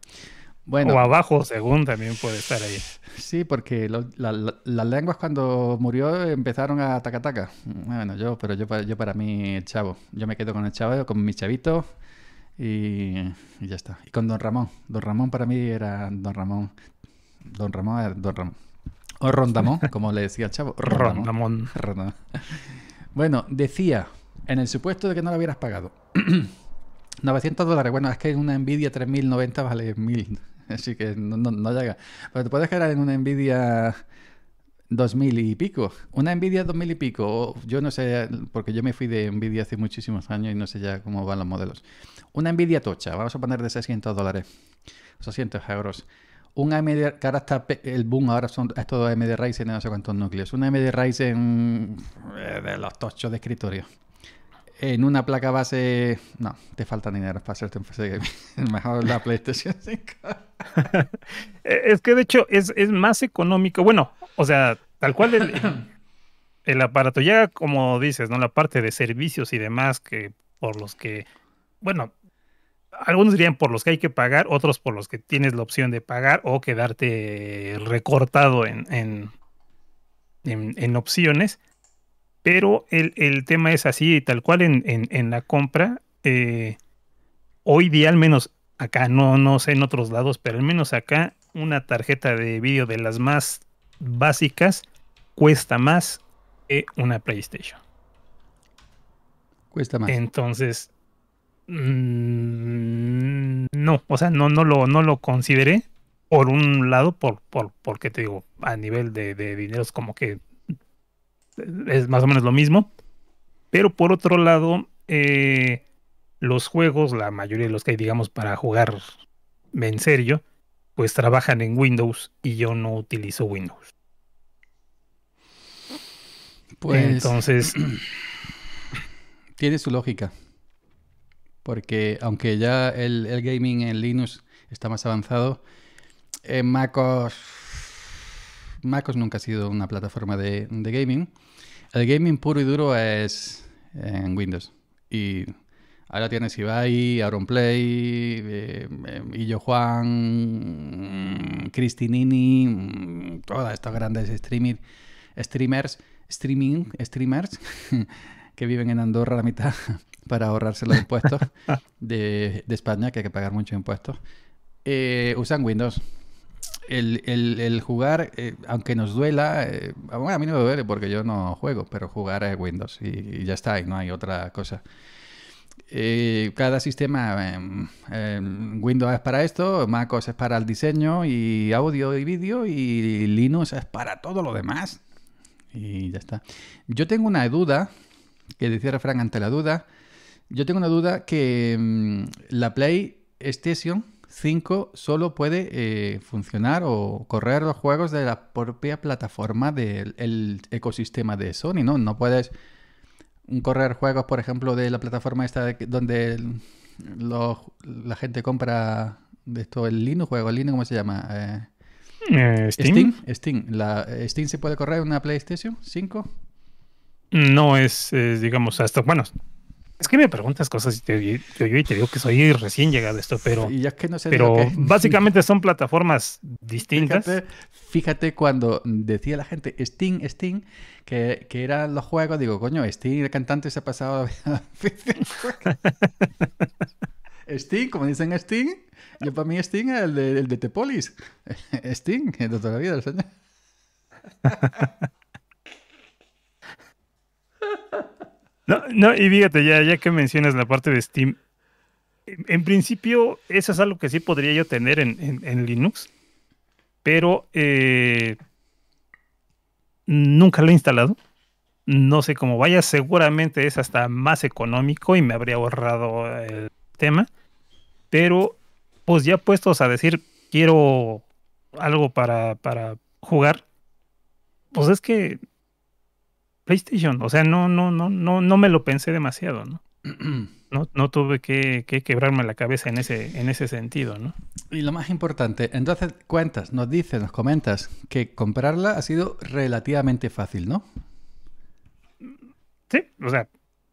o abajo, según también puede estar ahí. Sí, porque las lenguas cuando murió empezaron a tacataca. Bueno, yo, pero yo, yo para mí, el chavo. Yo me quedo con el chavo, con mi chavito y, ya está. Y con Don Ramón. Don Ramón para mí era Don Ramón. Don Ramón era Don Ramón. O Rondamón, como le decía el chavo. Rondamón. Rondamón. Bueno, decía, en el supuesto de que no lo hubieras pagado. 900 dólares. Bueno, es que una Nvidia 3090 vale 1000. Así que no, no, llega. Pero te puedes quedar en una Nvidia 2000 y pico. Una Nvidia 2000 y pico. Yo no sé, porque yo me fui de Nvidia hace muchísimos años y no sé ya cómo van los modelos. Una Nvidia tocha, vamos a poner de 600 dólares. 600 euros. Un AMD, que ahora está el boom, ahora son es todo AMD Ryzen, no sé cuántos núcleos. Un AMD Ryzen eh, de los tochos de escritorio. En una placa base, no, te falta dinero para hacerte un PC Mejor la PlayStation 5. Eh, es que de hecho es, más económico. Bueno, o sea, tal cual el, aparato, ya como dices, ¿no? La parte de servicios y demás que por los que, bueno, algunos dirían por los que hay que pagar, otros por los que tienes la opción de pagar o quedarte recortado en, en, opciones. Pero el, tema es así, tal cual en, la compra. Eh, hoy día al menos acá, no, no sé en otros lados, pero al menos acá una tarjeta de vídeo de las más básicas cuesta más que una PlayStation. Cuesta más. Entonces, mm, no, o sea, no, no, lo, no lo consideré. Por un lado, por, porque te digo, a nivel de, de dineros como que es más o menos lo mismo. Pero por otro lado, eh, los juegos, la mayoría de los que hay, digamos, para jugar en serio, pues trabajan en Windows y yo no utilizo Windows. Pues. Entonces. Tiene su lógica. Porque aunque ya el, gaming en Linux está más avanzado, en eh, MacOS. MacOS nunca ha sido una plataforma de, de gaming. El gaming puro y duro es en Windows. Y Ahora tienes Ibai, Aaron Play, eh, eh Juan, Cristinini, mm, todas estas grandes streamers, streaming, streamers que viven en Andorra la mitad para ahorrarse los impuestos de, España, que hay que pagar muchos impuestos, eh, usan Windows. El, jugar, eh, aunque nos duela, a mí no me duele porque yo no juego, pero jugar es Windows y, y ya está, y no hay otra cosa. Eh, cada sistema, em, em, Windows es para esto, MacOS es para el diseño y audio y vídeo y Linux es para todo lo demás. Y ya está. Yo tengo una duda, que decía Frank ante la duda, yo tengo una duda que em, la PlayStation 5 solo puede eh, funcionar o correr los juegos de la propia plataforma del ecosistema de Sony, ¿no? No puedes correr juegos, por ejemplo, de la plataforma esta donde la gente compra de esto el Linux, juego el Linux, ¿cómo se llama? Eh, eh, Steam. Steam. La, eh, ¿Steam se puede correr en una PlayStation 5? No, es, digamos a estos buenos es que me preguntas cosas y te, te digo que soy recién llegado a esto, pero, ya que no sé pero básicamente son plataformas distintas. Fíjate, cuando decía la gente Sting, Sting, que, que eran los juegos, digo, coño, Steam, el cantante se ha pasado... Steam, como dicen Steam, yo para mí Steam es el de, el de Tepolis. Steam, el de toda la vida, señor. No, no, y fíjate, ya, ya que mencionas la parte de Steam, en, principio eso es algo que sí podría yo tener en, Linux, pero eh, nunca lo he instalado. No sé cómo vaya, seguramente es hasta más económico y me habría ahorrado el tema, pero pues ya puestos a decir quiero algo para, para jugar, pues es que PlayStation. O sea, no, no, no, no, no me lo pensé demasiado, ¿no? No, tuve que, quebrarme la cabeza en ese, en ese sentido, ¿no? Y lo más importante, entonces cuentas, nos dices, nos comentas que comprarla ha sido relativamente fácil, ¿no? Sí, o sea,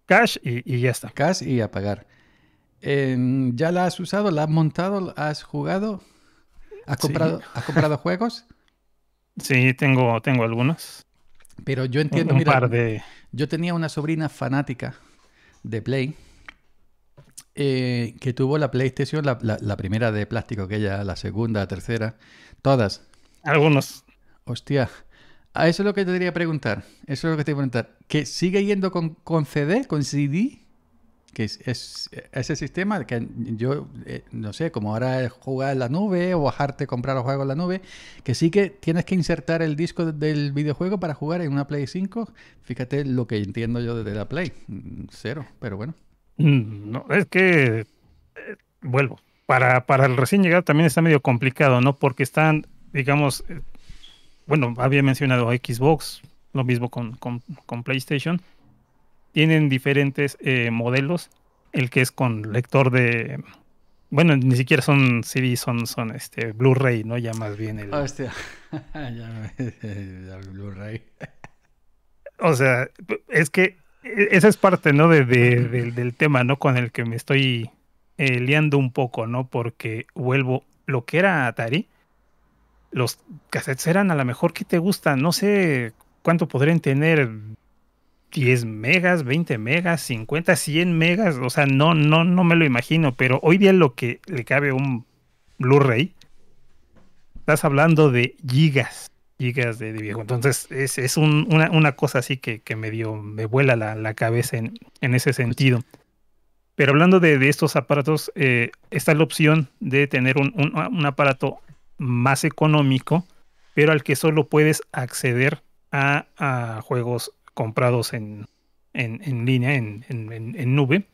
cash y, ya está. Cash y a pagar. Eh, ¿Ya la has usado? ¿La has montado? ¿Has jugado? ¿Has comprado, ¿has comprado juegos? Sí, tengo, tengo algunos. Pero yo entiendo, mira, yo tenía una sobrina fanática de Play eh, que tuvo la PlayStation, la, primera de plástico que ella, la segunda, la tercera, todas. Algunos. Hostia. A eso es lo que te quería preguntar. Eso es lo que te quería preguntar. ¿Que sigue yendo con, con CD, con CD? que es, ese sistema que yo eh, no sé, como ahora es jugar en la nube o bajarte, comprar los juego en la nube, que sí que tienes que insertar el disco del videojuego para jugar en una Play 5. Fíjate lo que entiendo yo de la Play, mm, cero, pero bueno. Mm, no, es que eh, vuelvo. Para, el recién llegado también está medio complicado, ¿no? Porque están, digamos, eh, bueno, había mencionado Xbox, lo mismo con, con, con PlayStation tienen diferentes eh, modelos. El que es con lector de. Bueno, ni siquiera son CD, son, son este Blu-ray, ¿no? Ya más bien el. Blu-ray. o sea, es que esa es parte, ¿no? De, del, tema, ¿no? Con el que me estoy eh, liando un poco, ¿no? Porque vuelvo, lo que era Atari, los cassettes eran a lo mejor que te gustan, no sé cuánto podrían tener, 10 megas, 20 megas, 50, 100 megas, o sea, no, no, no me lo imagino, pero hoy día lo que le cabe un Blu-ray, estás hablando de gigas, gigas de, de Entonces, es, una, cosa así que, que me me vuela la, cabeza en, en, ese sentido. Pero hablando de, estos aparatos, eh, está la opción de tener un, aparato más económico, pero al que solo puedes acceder a, a, juegos comprados en, en, en línea, en, en, nube.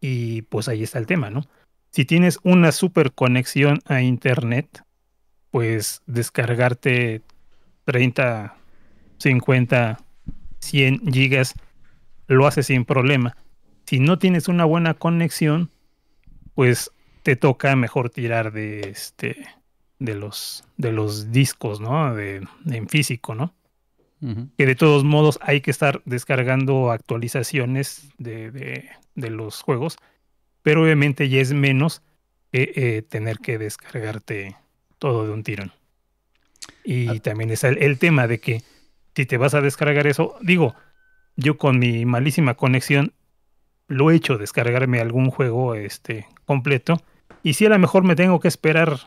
Y pues ahí está el tema, ¿no? Si tienes una super conexión a internet, pues descargarte 30, 50, 100 gigas lo haces sin problema. Si no tienes una buena conexión, pues te toca mejor tirar de este de los de los discos, ¿no? de en físico, ¿no? que de todos modos hay que estar descargando actualizaciones de, los juegos, pero obviamente ya es menos eh, tener que descargarte todo de un tirón. Y ah. también está el, tema de que si te vas a descargar eso, digo, yo con mi malísima conexión lo he hecho descargarme algún juego este, completo. Y si a lo mejor me tengo que esperar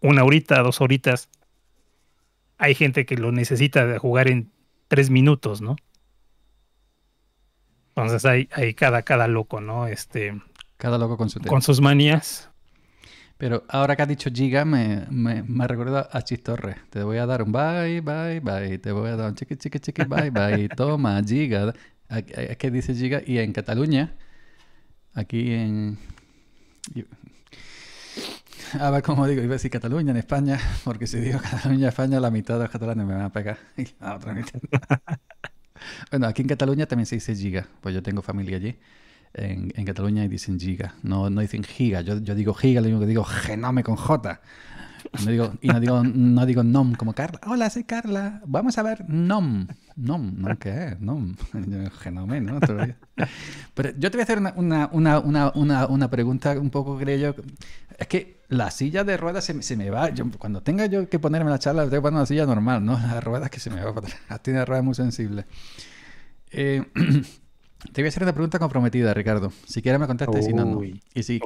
una horita, dos horitas hay gente que lo necesita de jugar en tres minutos, ¿no? Entonces hay, cada, cada loco, ¿no? Este, cada loco con Con sus manías. Pero ahora que has dicho Giga, me, me, recuerda a Chistorre. Te voy a dar un bye, bye, bye. Te voy a dar un chiqui, chiqui, chiqui, bye, bye. Toma, Giga. Es que dice Giga. Y en Cataluña, aquí en... Ah, a ver como digo, iba a decir Cataluña en España, porque si digo Cataluña en España, la mitad de los catalanes me van a pegar y la otra bueno, aquí en Cataluña también se dice giga, pues yo tengo familia allí. En, en Cataluña y dicen giga, no, no dicen giga, yo, yo digo giga, lo mismo que digo genome con J y no digo, no digo nom como Carla. Hola, soy Carla. Vamos a ver nom. Nom, ¿no? ¿Qué es? Nom. Genome, ¿no? Pero yo te voy a hacer una, una, una, una, pregunta un poco, creo yo. Es que la silla de ruedas se, se me va. Yo, cuando tenga yo que ponerme la charla, tengo que poner una silla normal, ¿no? Las ruedas que se me va ah, Tiene ruedas muy sensibles. Eh, te voy a hacer una pregunta comprometida, Ricardo. Si quieres me contestas, si no, no. Y si,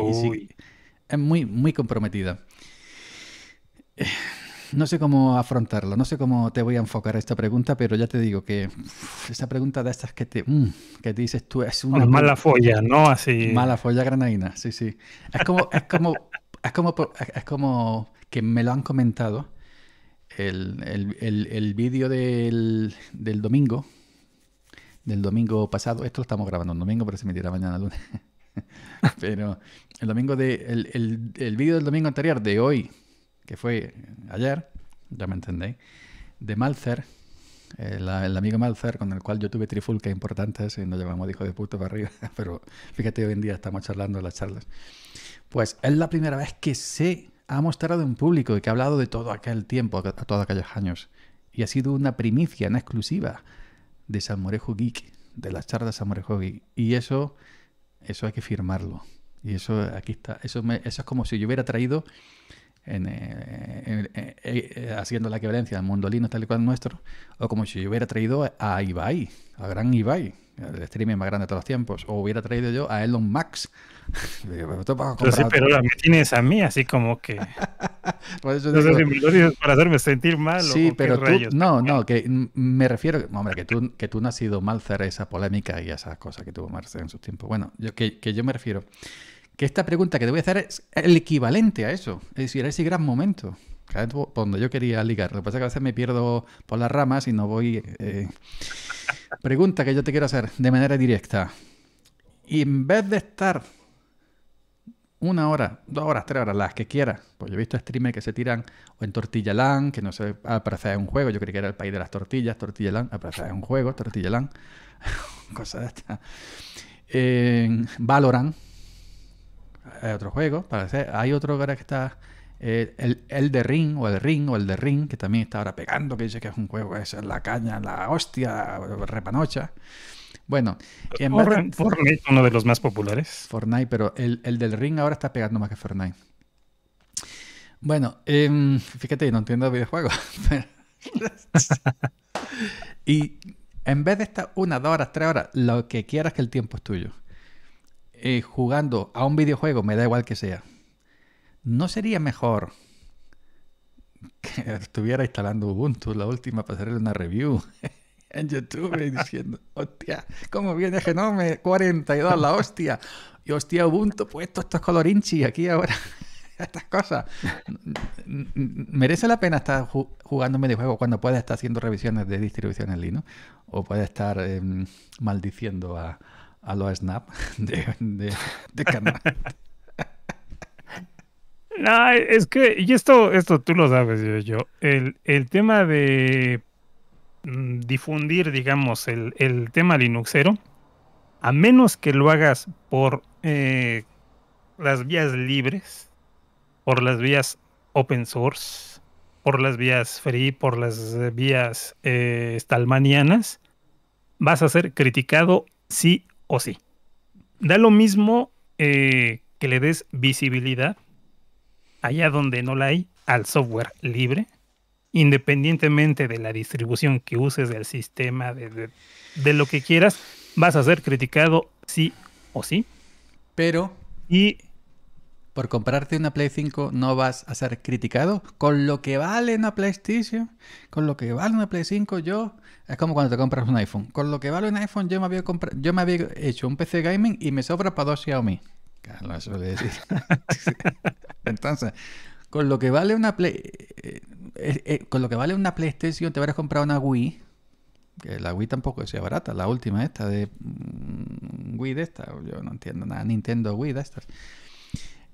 es muy, muy comprometida. No sé cómo afrontarlo, no sé cómo te voy a enfocar esta pregunta, pero ya te digo que esa pregunta de estas que te, mm, que dices tú es una... mala folla, ¿no? Así... Mala folla granadina, sí, sí. Es como, es como, es como, es como que me lo han comentado el, vídeo del, domingo, del domingo pasado, esto lo estamos grabando el domingo, pero se emitirá mañana lunes. pero el domingo de, el vídeo del domingo anterior de hoy que fue ayer, ya me entendéis, de Malzer, eh, el, amigo Malzer con el cual yo tuve trifulca importantes y nos llamamos hijo de puto para arriba, pero fíjate, hoy en día estamos charlando las charlas. Pues es la primera vez que se ha mostrado en público y que ha hablado de todo aquel tiempo, a todos aquellos años. Y ha sido una primicia, una exclusiva de Morejo Geek, de las charlas Salmorejo Geek. Y eso, eso hay que firmarlo. Y eso aquí está. Eso, eso es como si yo hubiera traído en, eh, eh, eh, haciendo la equivalencia al mondolino tal y cual nuestro, o como si yo hubiera traído a Ibai, a gran Ibai, el streaming más grande de todos los tiempos, o hubiera traído yo a Elon Max. pero, sí, pero me tienes a mí, así como que. no para hacerme sentir mal. Sí, pero tú, no, no, que me refiero, hombre, que tú, que tú no has sido hacer esa polémica y esas cosas que tuvo Marcelo en sus tiempos. Bueno, yo, que, que yo me refiero que esta pregunta que te voy a hacer es el equivalente a eso. Es decir, ese gran momento. cuando yo quería ligar. Lo que pasa es que a veces me pierdo por las ramas y no voy. Eh, pregunta que yo te quiero hacer de manera directa. Y en vez de estar una hora, dos horas, tres horas, las que quieras, pues yo he visto streamers que se tiran o en land que no sé, aparece ah, en un juego, yo creí que era el país de las tortillas, tortilla Land, aparece ah, un juego, Tortillaland, cosas de estas. valoran hay eh, otro juego. Parece, hay otro ahora que está. Eh, el, de Ring, o el Ring, o el de Ring, que también está ahora pegando, que dice que es un juego, es la caña, la hostia, repanocha. Bueno, en Fortnite, uno de los más populares. Fortnite, pero el, del Ring ahora está pegando más que Fortnite. Bueno, em, fíjate, no entiendo videojuegos. y en vez de estar una, dos horas, tres horas, lo que quieras que el tiempo es tuyo. Eh, jugando a un videojuego, me da igual que sea, ¿no sería mejor que estuviera instalando Ubuntu la última para hacerle una review en YouTube y diciendo, hostia, ¿cómo viene Genome? 42, la hostia. Y hostia, Ubuntu, pues estos, estos colorinchi aquí ahora, estas cosas. ¿Merece la pena estar jugando un videojuego cuando puede estar haciendo revisiones de distribuciones Linux? ¿O puede estar em, maldiciendo a, a lo Snap de, de, canal. no, es que, y esto, esto tú lo sabes, yo, El, tema de mm, difundir, digamos, el, el tema Linuxero, a menos que lo hagas por eh, las vías libres, por las vías open source, por las vías free, por las vías eh, stalmanianas, vas a ser criticado si o sí. Da lo mismo eh, que le des visibilidad allá donde no la hay al software libre, independientemente de la distribución que uses, del sistema, de, de lo que quieras, vas a ser criticado sí o sí. Pero. Y por comprarte una Play 5 no vas a ser criticado. Con lo que vale una PlayStation, con lo que vale una Play 5, yo. Es como cuando te compras un iPhone. Con lo que vale un iPhone, yo me había, comprado, yo me había hecho un PC gaming y me sobra para dos Xiaomi. Claro, eso decir. Entonces, con lo que vale una Play. Eh, eh, eh, con lo que vale una PlayStation, te a comprar una Wii. Que la Wii tampoco sea barata, la última esta de. Mm, Wii de esta, yo no entiendo nada, Nintendo Wii de estas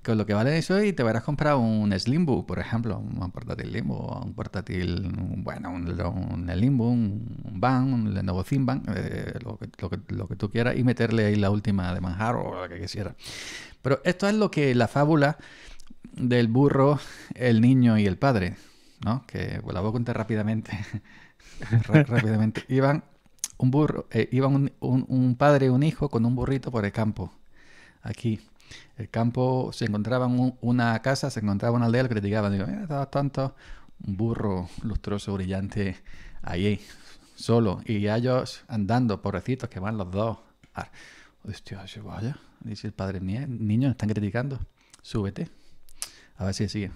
con lo que vale eso y te verás comprar un Slimbook, por ejemplo, un portátil Limbo, un portátil, bueno, un, un un, Van, un Lenovo ThinkBank, eh, lo, que, lo, tú quieras y meterle ahí la última de manjar o lo que quisieras. Pero esto es lo que la fábula del burro, el niño y el padre, ¿no? Que la voy a contar rápidamente, rápidamente. Iban un burro, eh, iban un, un padre y un hijo con un burrito por el campo, aquí el campo, se encontraba en una casa, se encontraba una aldea, lo criticaban. Digo, eh, tanto un burro lustroso, brillante, ahí, solo. Y ellos andando pobrecitos, que van los dos. Hostia, vaya, dice el padre, niños, están criticando, súbete. A ver si siguen.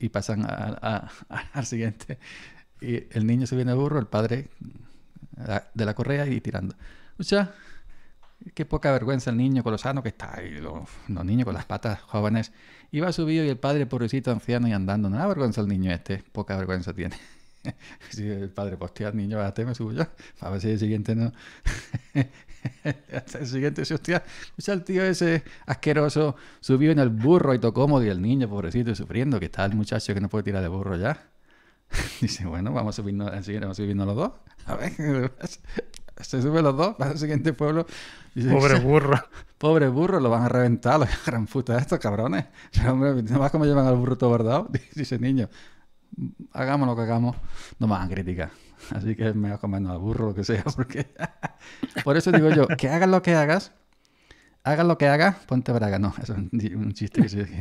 Y pasan al siguiente. Y el niño se viene burro, el padre de la correa y tirando. Qué poca vergüenza el niño con los sano que está. ahí los, niños con las patas jóvenes. Iba subido y el padre, pobrecito, anciano y andando. No vergüenza el niño este. Poca vergüenza tiene. el padre pues al niño, bájate, me subo yo. A ver si el siguiente no. Hasta el siguiente, si hostia, escucha el tío ese asqueroso subió en el burro y tocó y el niño, pobrecito, sufriendo, que está el muchacho que no puede tirar de burro ya. Dice, bueno, vamos a subirnos, a subirnos los dos. A ver, se suben los dos, van al siguiente pueblo. Pobre burro. Pobre burro, lo van a reventar, los gran puta de estos cabrones. no hombre, como llevan al burro todo bordado. Dice niño, hagamos lo que hagamos, no me van a criticar Así que me vas comiendo al burro, lo que sea, porque. Por eso digo yo, que hagas lo que hagas, hagas lo que hagas, ponte braga. No, eso es un chiste que se dice.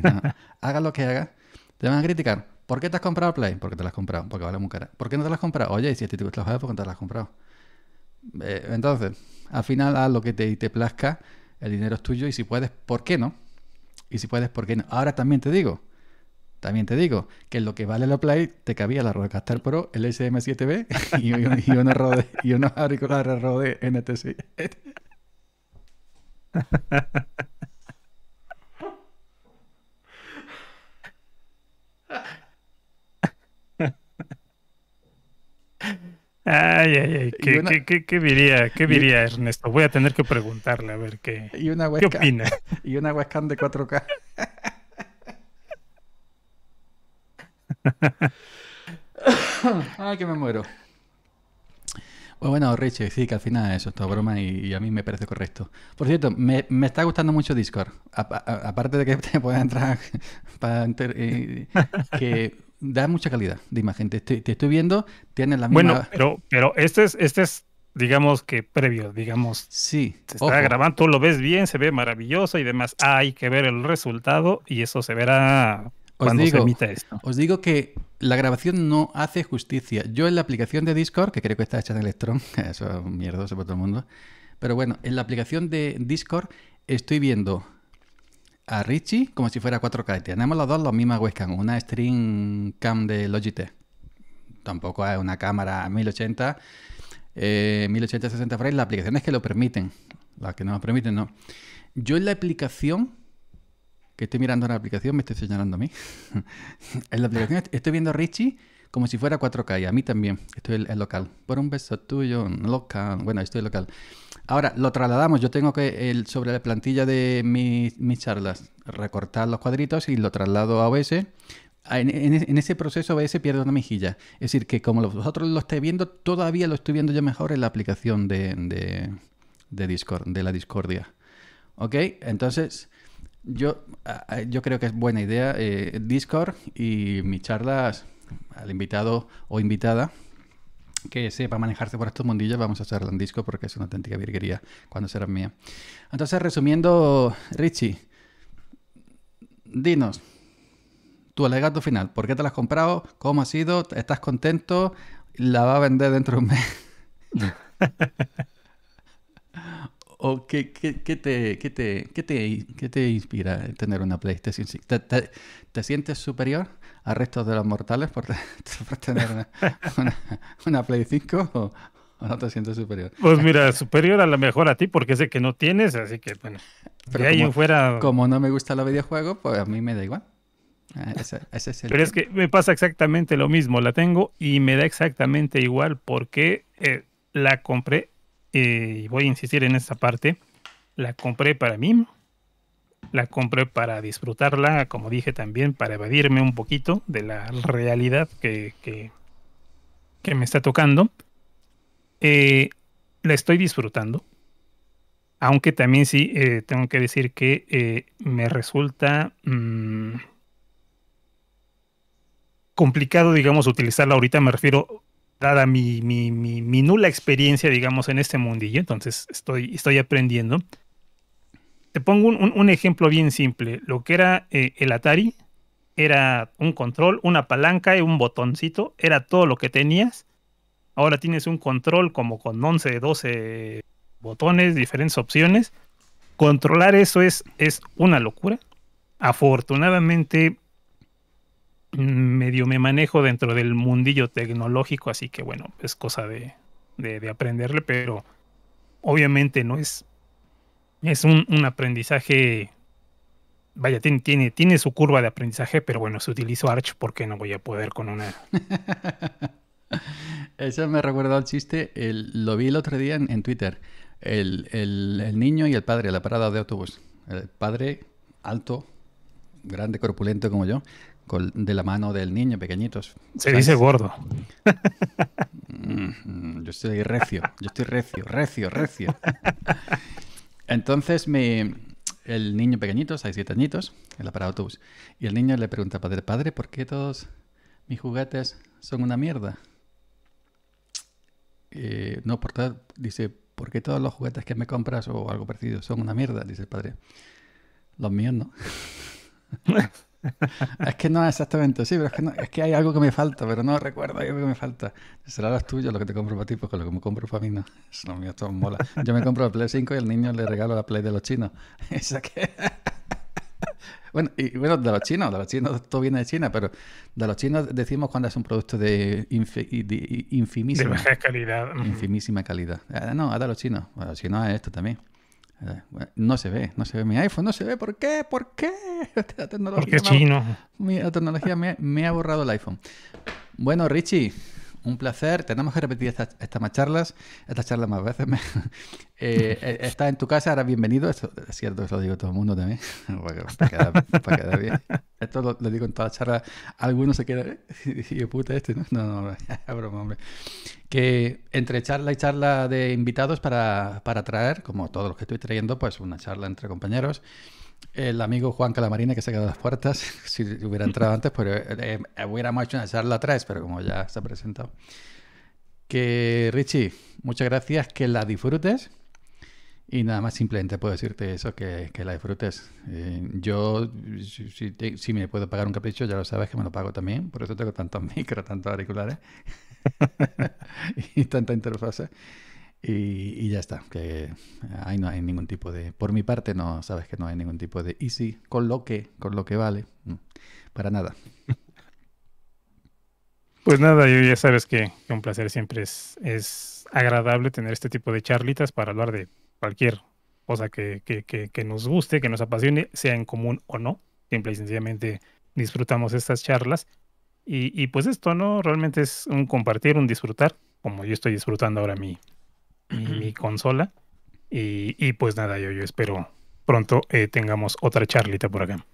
Hagas lo que hagas, te van a criticar. ¿Por qué te has comprado Play? Porque te las has comprado, porque vale muy cara. ¿Por qué no te las has comprado? Oye, y si a ti te gusta jugar, ¿por te las has comprado? Eh, entonces, al final a lo que te, plazca, el dinero es tuyo y si puedes, ¿por qué no? Y si puedes, ¿por qué no? Ahora también te digo, también te digo, que lo que vale la Play te cabía la Rodecaster Pro, el SM7B y, y, y unos auriculares Rode NTC. Ay, ay, ay. ¿Qué, qué, diría, qué diría Ernesto? Voy a tener que preguntarle a ver qué, y una qué opina. Y una webcam de 4K. ay, que me muero. Pues bueno, Richie, sí, que al final eso es toda broma y, a mí me parece correcto. Por cierto, me, está gustando mucho Discord. aparte de que te puedes entrar para eh, que da mucha calidad de imagen. Te, te estoy viendo, tienes la misma... Bueno, pero, pero este es, este es digamos que previo, digamos. Sí. Se está grabando, tú lo ves bien, se ve maravilloso y demás. Hay que ver el resultado y eso se verá cuando se emita esto. Os digo que la grabación no hace justicia. Yo en la aplicación de Discord, que creo que está hecha en Electron, eso es mierdoso para todo el mundo, pero bueno, en la aplicación de Discord estoy viendo a Richie como si fuera 4K. Tenemos los dos la mismas webcam, una stream cam de Logitech. Tampoco es una cámara 1080, 1080 60 frames. Las aplicaciones que lo permiten, las que no lo permiten, no. Yo en la aplicación que estoy mirando la aplicación, me estoy señalando a mí. en la aplicación estoy viendo a Richie como si fuera 4K y a mí también. Estoy en local. Por un beso tuyo, local. Bueno, estoy local. Ahora, lo trasladamos. Yo tengo que, el, sobre la plantilla de mis charlas, recortar los cuadritos y lo traslado a OBS. En, ese proceso OBS pierde una mejilla. Es decir, que como vosotros lo estáis viendo, todavía lo estoy viendo yo mejor en la aplicación de, de, de Discord, de la Discordia. ¿Ok? Entonces, yo, yo creo que es buena idea eh, Discord y mis charlas al invitado o invitada que sepa manejarse por estos mundillos, vamos a hacer en disco porque es una auténtica virguería cuando será mía. Entonces, resumiendo, Richie, dinos tu alegato final. ¿Por qué te la has comprado? ¿Cómo ha sido? ¿Estás contento? ¿La va a vender dentro de un mes? ¿O qué, te, qué, te, te, qué te inspira tener una PlayStation te sientes superior? a restos de los mortales por, tener una, Play 5 o, no te sientes superior? Pues mira, superior a lo mejor a ti porque sé que no tienes, así que bueno. Pero como, fuera... como no me gusta la videojuego, pues a mí me da igual. Eh, Pero es que me pasa exactamente lo mismo, la tengo y me da exactamente igual porque eh, la compré, y voy a insistir en esta parte, la compré para mí, la compré para disfrutarla, como dije también, para evadirme un poquito de la realidad que, que, me está tocando. Eh, la estoy disfrutando, aunque también sí eh, tengo que decir que eh, me resulta mm, complicado, digamos, utilizarla ahorita, me refiero dada mi, mi, nula experiencia, digamos, en este mundillo, entonces estoy, estoy aprendiendo te pongo un, ejemplo bien simple. Lo que era eh, el Atari era un control, una palanca y un botoncito. Era todo lo que tenías. Ahora tienes un control como con 11, 12 botones, diferentes opciones. Controlar eso es, es una locura. Afortunadamente, medio me manejo dentro del mundillo tecnológico, así que bueno, es cosa de aprenderle, pero obviamente no es es un, un aprendizaje. Vaya, tiene, tiene, su curva de aprendizaje, pero bueno, se utilizo Arch, porque no voy a poder con una? Eso me recuerda al chiste, el, lo vi el otro día en, Twitter. El, niño y el padre la parada de autobús. El padre alto, grande, corpulento como yo, de la mano del niño, pequeñitos. Se dice gordo. Mm, mm, yo estoy recio, yo estoy recio, recio, recio. Entonces el niño pequeñito, 6, siete añitos, en la parada autobús, y el niño le pregunta, padre, padre, ¿por qué todos mis juguetes son una mierda? no, por dice, ¿por qué todos los juguetes que me compras o algo parecido son una mierda? Dice el padre. Los míos no. es que no exactamente, sí, pero es que, es que hay algo que me falta, pero no recuerdo, hay algo que me falta. Será lo tuyo lo que te compro para ti, porque lo que me compro para mí no. lo mola. Yo me compro el Play 5 y el niño le regalo la Play de los chinos. bueno, y bueno, de los chinos, de los chinos, todo viene de China, pero de los chinos decimos cuando es un producto de, infimísima calidad. Infimísima calidad. Ah, no, a ah, de los chinos, a los chinos es esto también. Eh, no se ve, no se ve mi iPhone, no se ve. ¿Por qué? ¿Por qué? La tecnología, chino. Me ha, tecnología me, ha borrado el iPhone. Bueno, Richie, un placer. Tenemos que repetir estas esta más charlas, estas charlas más veces. Eh, eh, está en tu casa, ahora bienvenido. Esto es cierto, eso lo digo a todo el mundo también, para, quedar, bien. Esto lo, digo en todas las charlas. Algunos se quedan, yo y puta este, ¿no? No, no, no broma, hombre que entre charla y charla de invitados para, para traer, como todos los que estoy trayendo, pues una charla entre compañeros. El amigo Juan Calamarina, que se quedado a las puertas, si hubiera entrado antes, pues eh, eh, hubiéramos hecho una charla atrás, pero como ya se ha presentado. Que Richie, muchas gracias, que la disfrutes. Y nada más, simplemente puedo decirte eso, que, que la disfrutes. Eh, yo, si, si, me puedo pagar un capricho, ya lo sabes que me lo pago también, por eso tengo tantos micros, tantos auriculares. y tanta interfase. Y, ya está, que ahí no hay ningún tipo de... Por mi parte, no, sabes que no hay ningún tipo de... easy con lo que, con lo que vale, para nada. Pues nada, yo ya sabes que, un placer siempre es, es agradable tener este tipo de charlitas para hablar de cualquier cosa que, que, que, nos guste, que nos apasione, sea en común o no. siempre y sencillamente disfrutamos estas charlas y, pues esto, ¿no? Realmente es un compartir, un disfrutar, como yo estoy disfrutando ahora mi, mi, consola. Y, pues nada, yo, yo espero pronto eh, tengamos otra charlita por acá.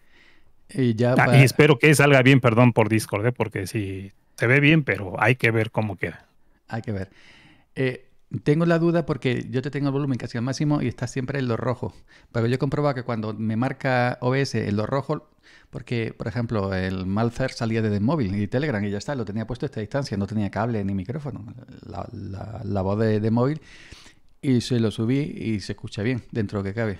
Y ya. Ah, y espero que salga bien, perdón por Discord, ¿eh? porque sí, se ve bien, pero hay que ver cómo queda. Hay que ver. Eh, tengo la duda porque yo te tengo el volumen casi al máximo y está siempre en lo rojo. Pero yo comprobado que cuando me marca OBS en lo rojo, porque por ejemplo el Malzer salía de el móvil y Telegram y ya está, lo tenía puesto a esta distancia, no tenía cable ni micrófono, la, voz de, móvil, y se lo subí y se escucha bien dentro de lo que cabe.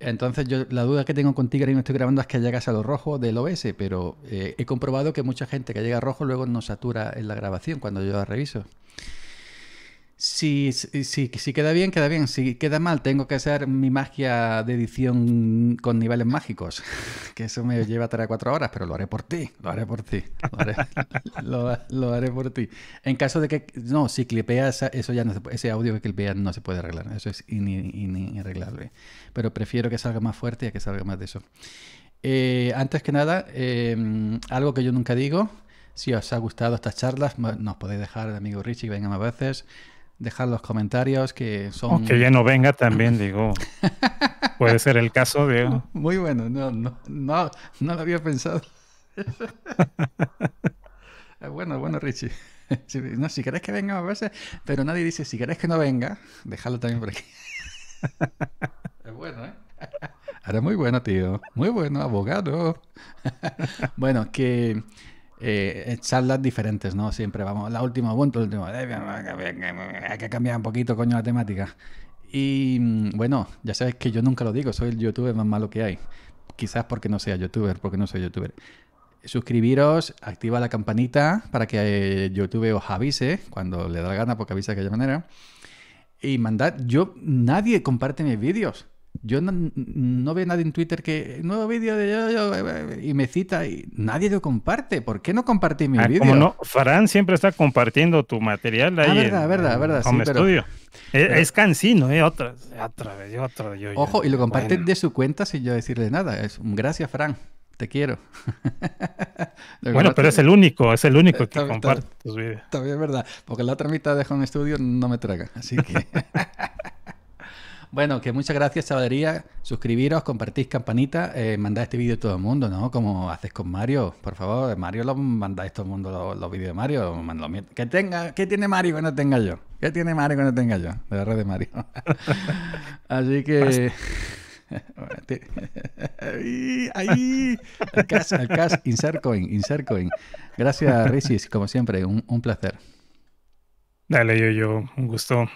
Entonces yo la duda que tengo contigo, que y no estoy grabando es que llegas a lo rojo del OBS, pero eh, he comprobado que mucha gente que llega a rojo luego no satura en la grabación cuando yo la reviso. Si, si, si, queda bien, queda bien. Si queda mal, tengo que hacer mi magia de edición con niveles mágicos. Que eso me lleva 3 a 4 horas, pero lo haré por ti. Lo haré por ti. Lo haré, por ti. En caso de que. No, si clipeas, eso ya ese audio que clipeas no se puede arreglar. Eso es inarreglable. Pero prefiero que salga más fuerte y que salga más de eso. Eh, antes que nada, em, algo que yo nunca digo. Si os ha gustado estas charlas, nos podéis dejar, amigo Richie, que venga más veces dejar los comentarios que son... que ya no venga también, digo. Puede ser el caso, Diego. Muy bueno, no, no, no, no lo había pensado. Ah, bueno, bueno, Richie. Si, no, si querés que venga a veces, pero nadie dice, si querés que no venga, déjalo también por aquí. es bueno, ¿eh? Ahora muy bueno, tío. Muy bueno, abogado. bueno, que eh, charlas diferentes, ¿no? Siempre vamos, la última, bueno, la última, eh, hay que cambiar un poquito, coño, la temática. Y mm, bueno, ya sabes que yo nunca lo digo, soy el youtuber más malo que hay. Quizás porque no sea youtuber, porque no soy youtuber. Suscribiros, activa la campanita para que eh, YouTube os avise cuando le da la gana, porque avisa de aquella manera. Y mandad, yo, nadie comparte mis vídeos. Yo no, veo nadie en Twitter que nuevo vídeo de yo, y me cita y nadie lo comparte. ¿Por qué no compartí mi ah, vídeo? Como no, Fran siempre está compartiendo tu material ah, ahí. Ah, verdad, verdad, e, es, cansino, ¿eh? Otra, vez, otra vez. Yo, Ojo, y lo comparte de su cuenta sin yo decirle nada. Es gracias, Fran. Te quiero. bueno, pero es el único, es el único que comparte tus vídeos. También es verdad, porque la otra mitad de Home Studio no me traga. Así que. Bueno, que muchas gracias, Chavalería. Suscribiros, compartís campanita, eh, mandad este vídeo a todo el mundo, ¿no? Como haces con Mario, por favor. Eh, Mario lo mandáis todo el mundo los, vídeos de Mario. que tenga, ¿Qué tiene Mario que no tenga yo? ¿Qué tiene Mario que no tenga yo? De la red de Mario. Así que. ahí, El cash, insert coin, insert coin. Gracias, Risis, como siempre, un, un placer. Dale, yo, yo, un gusto.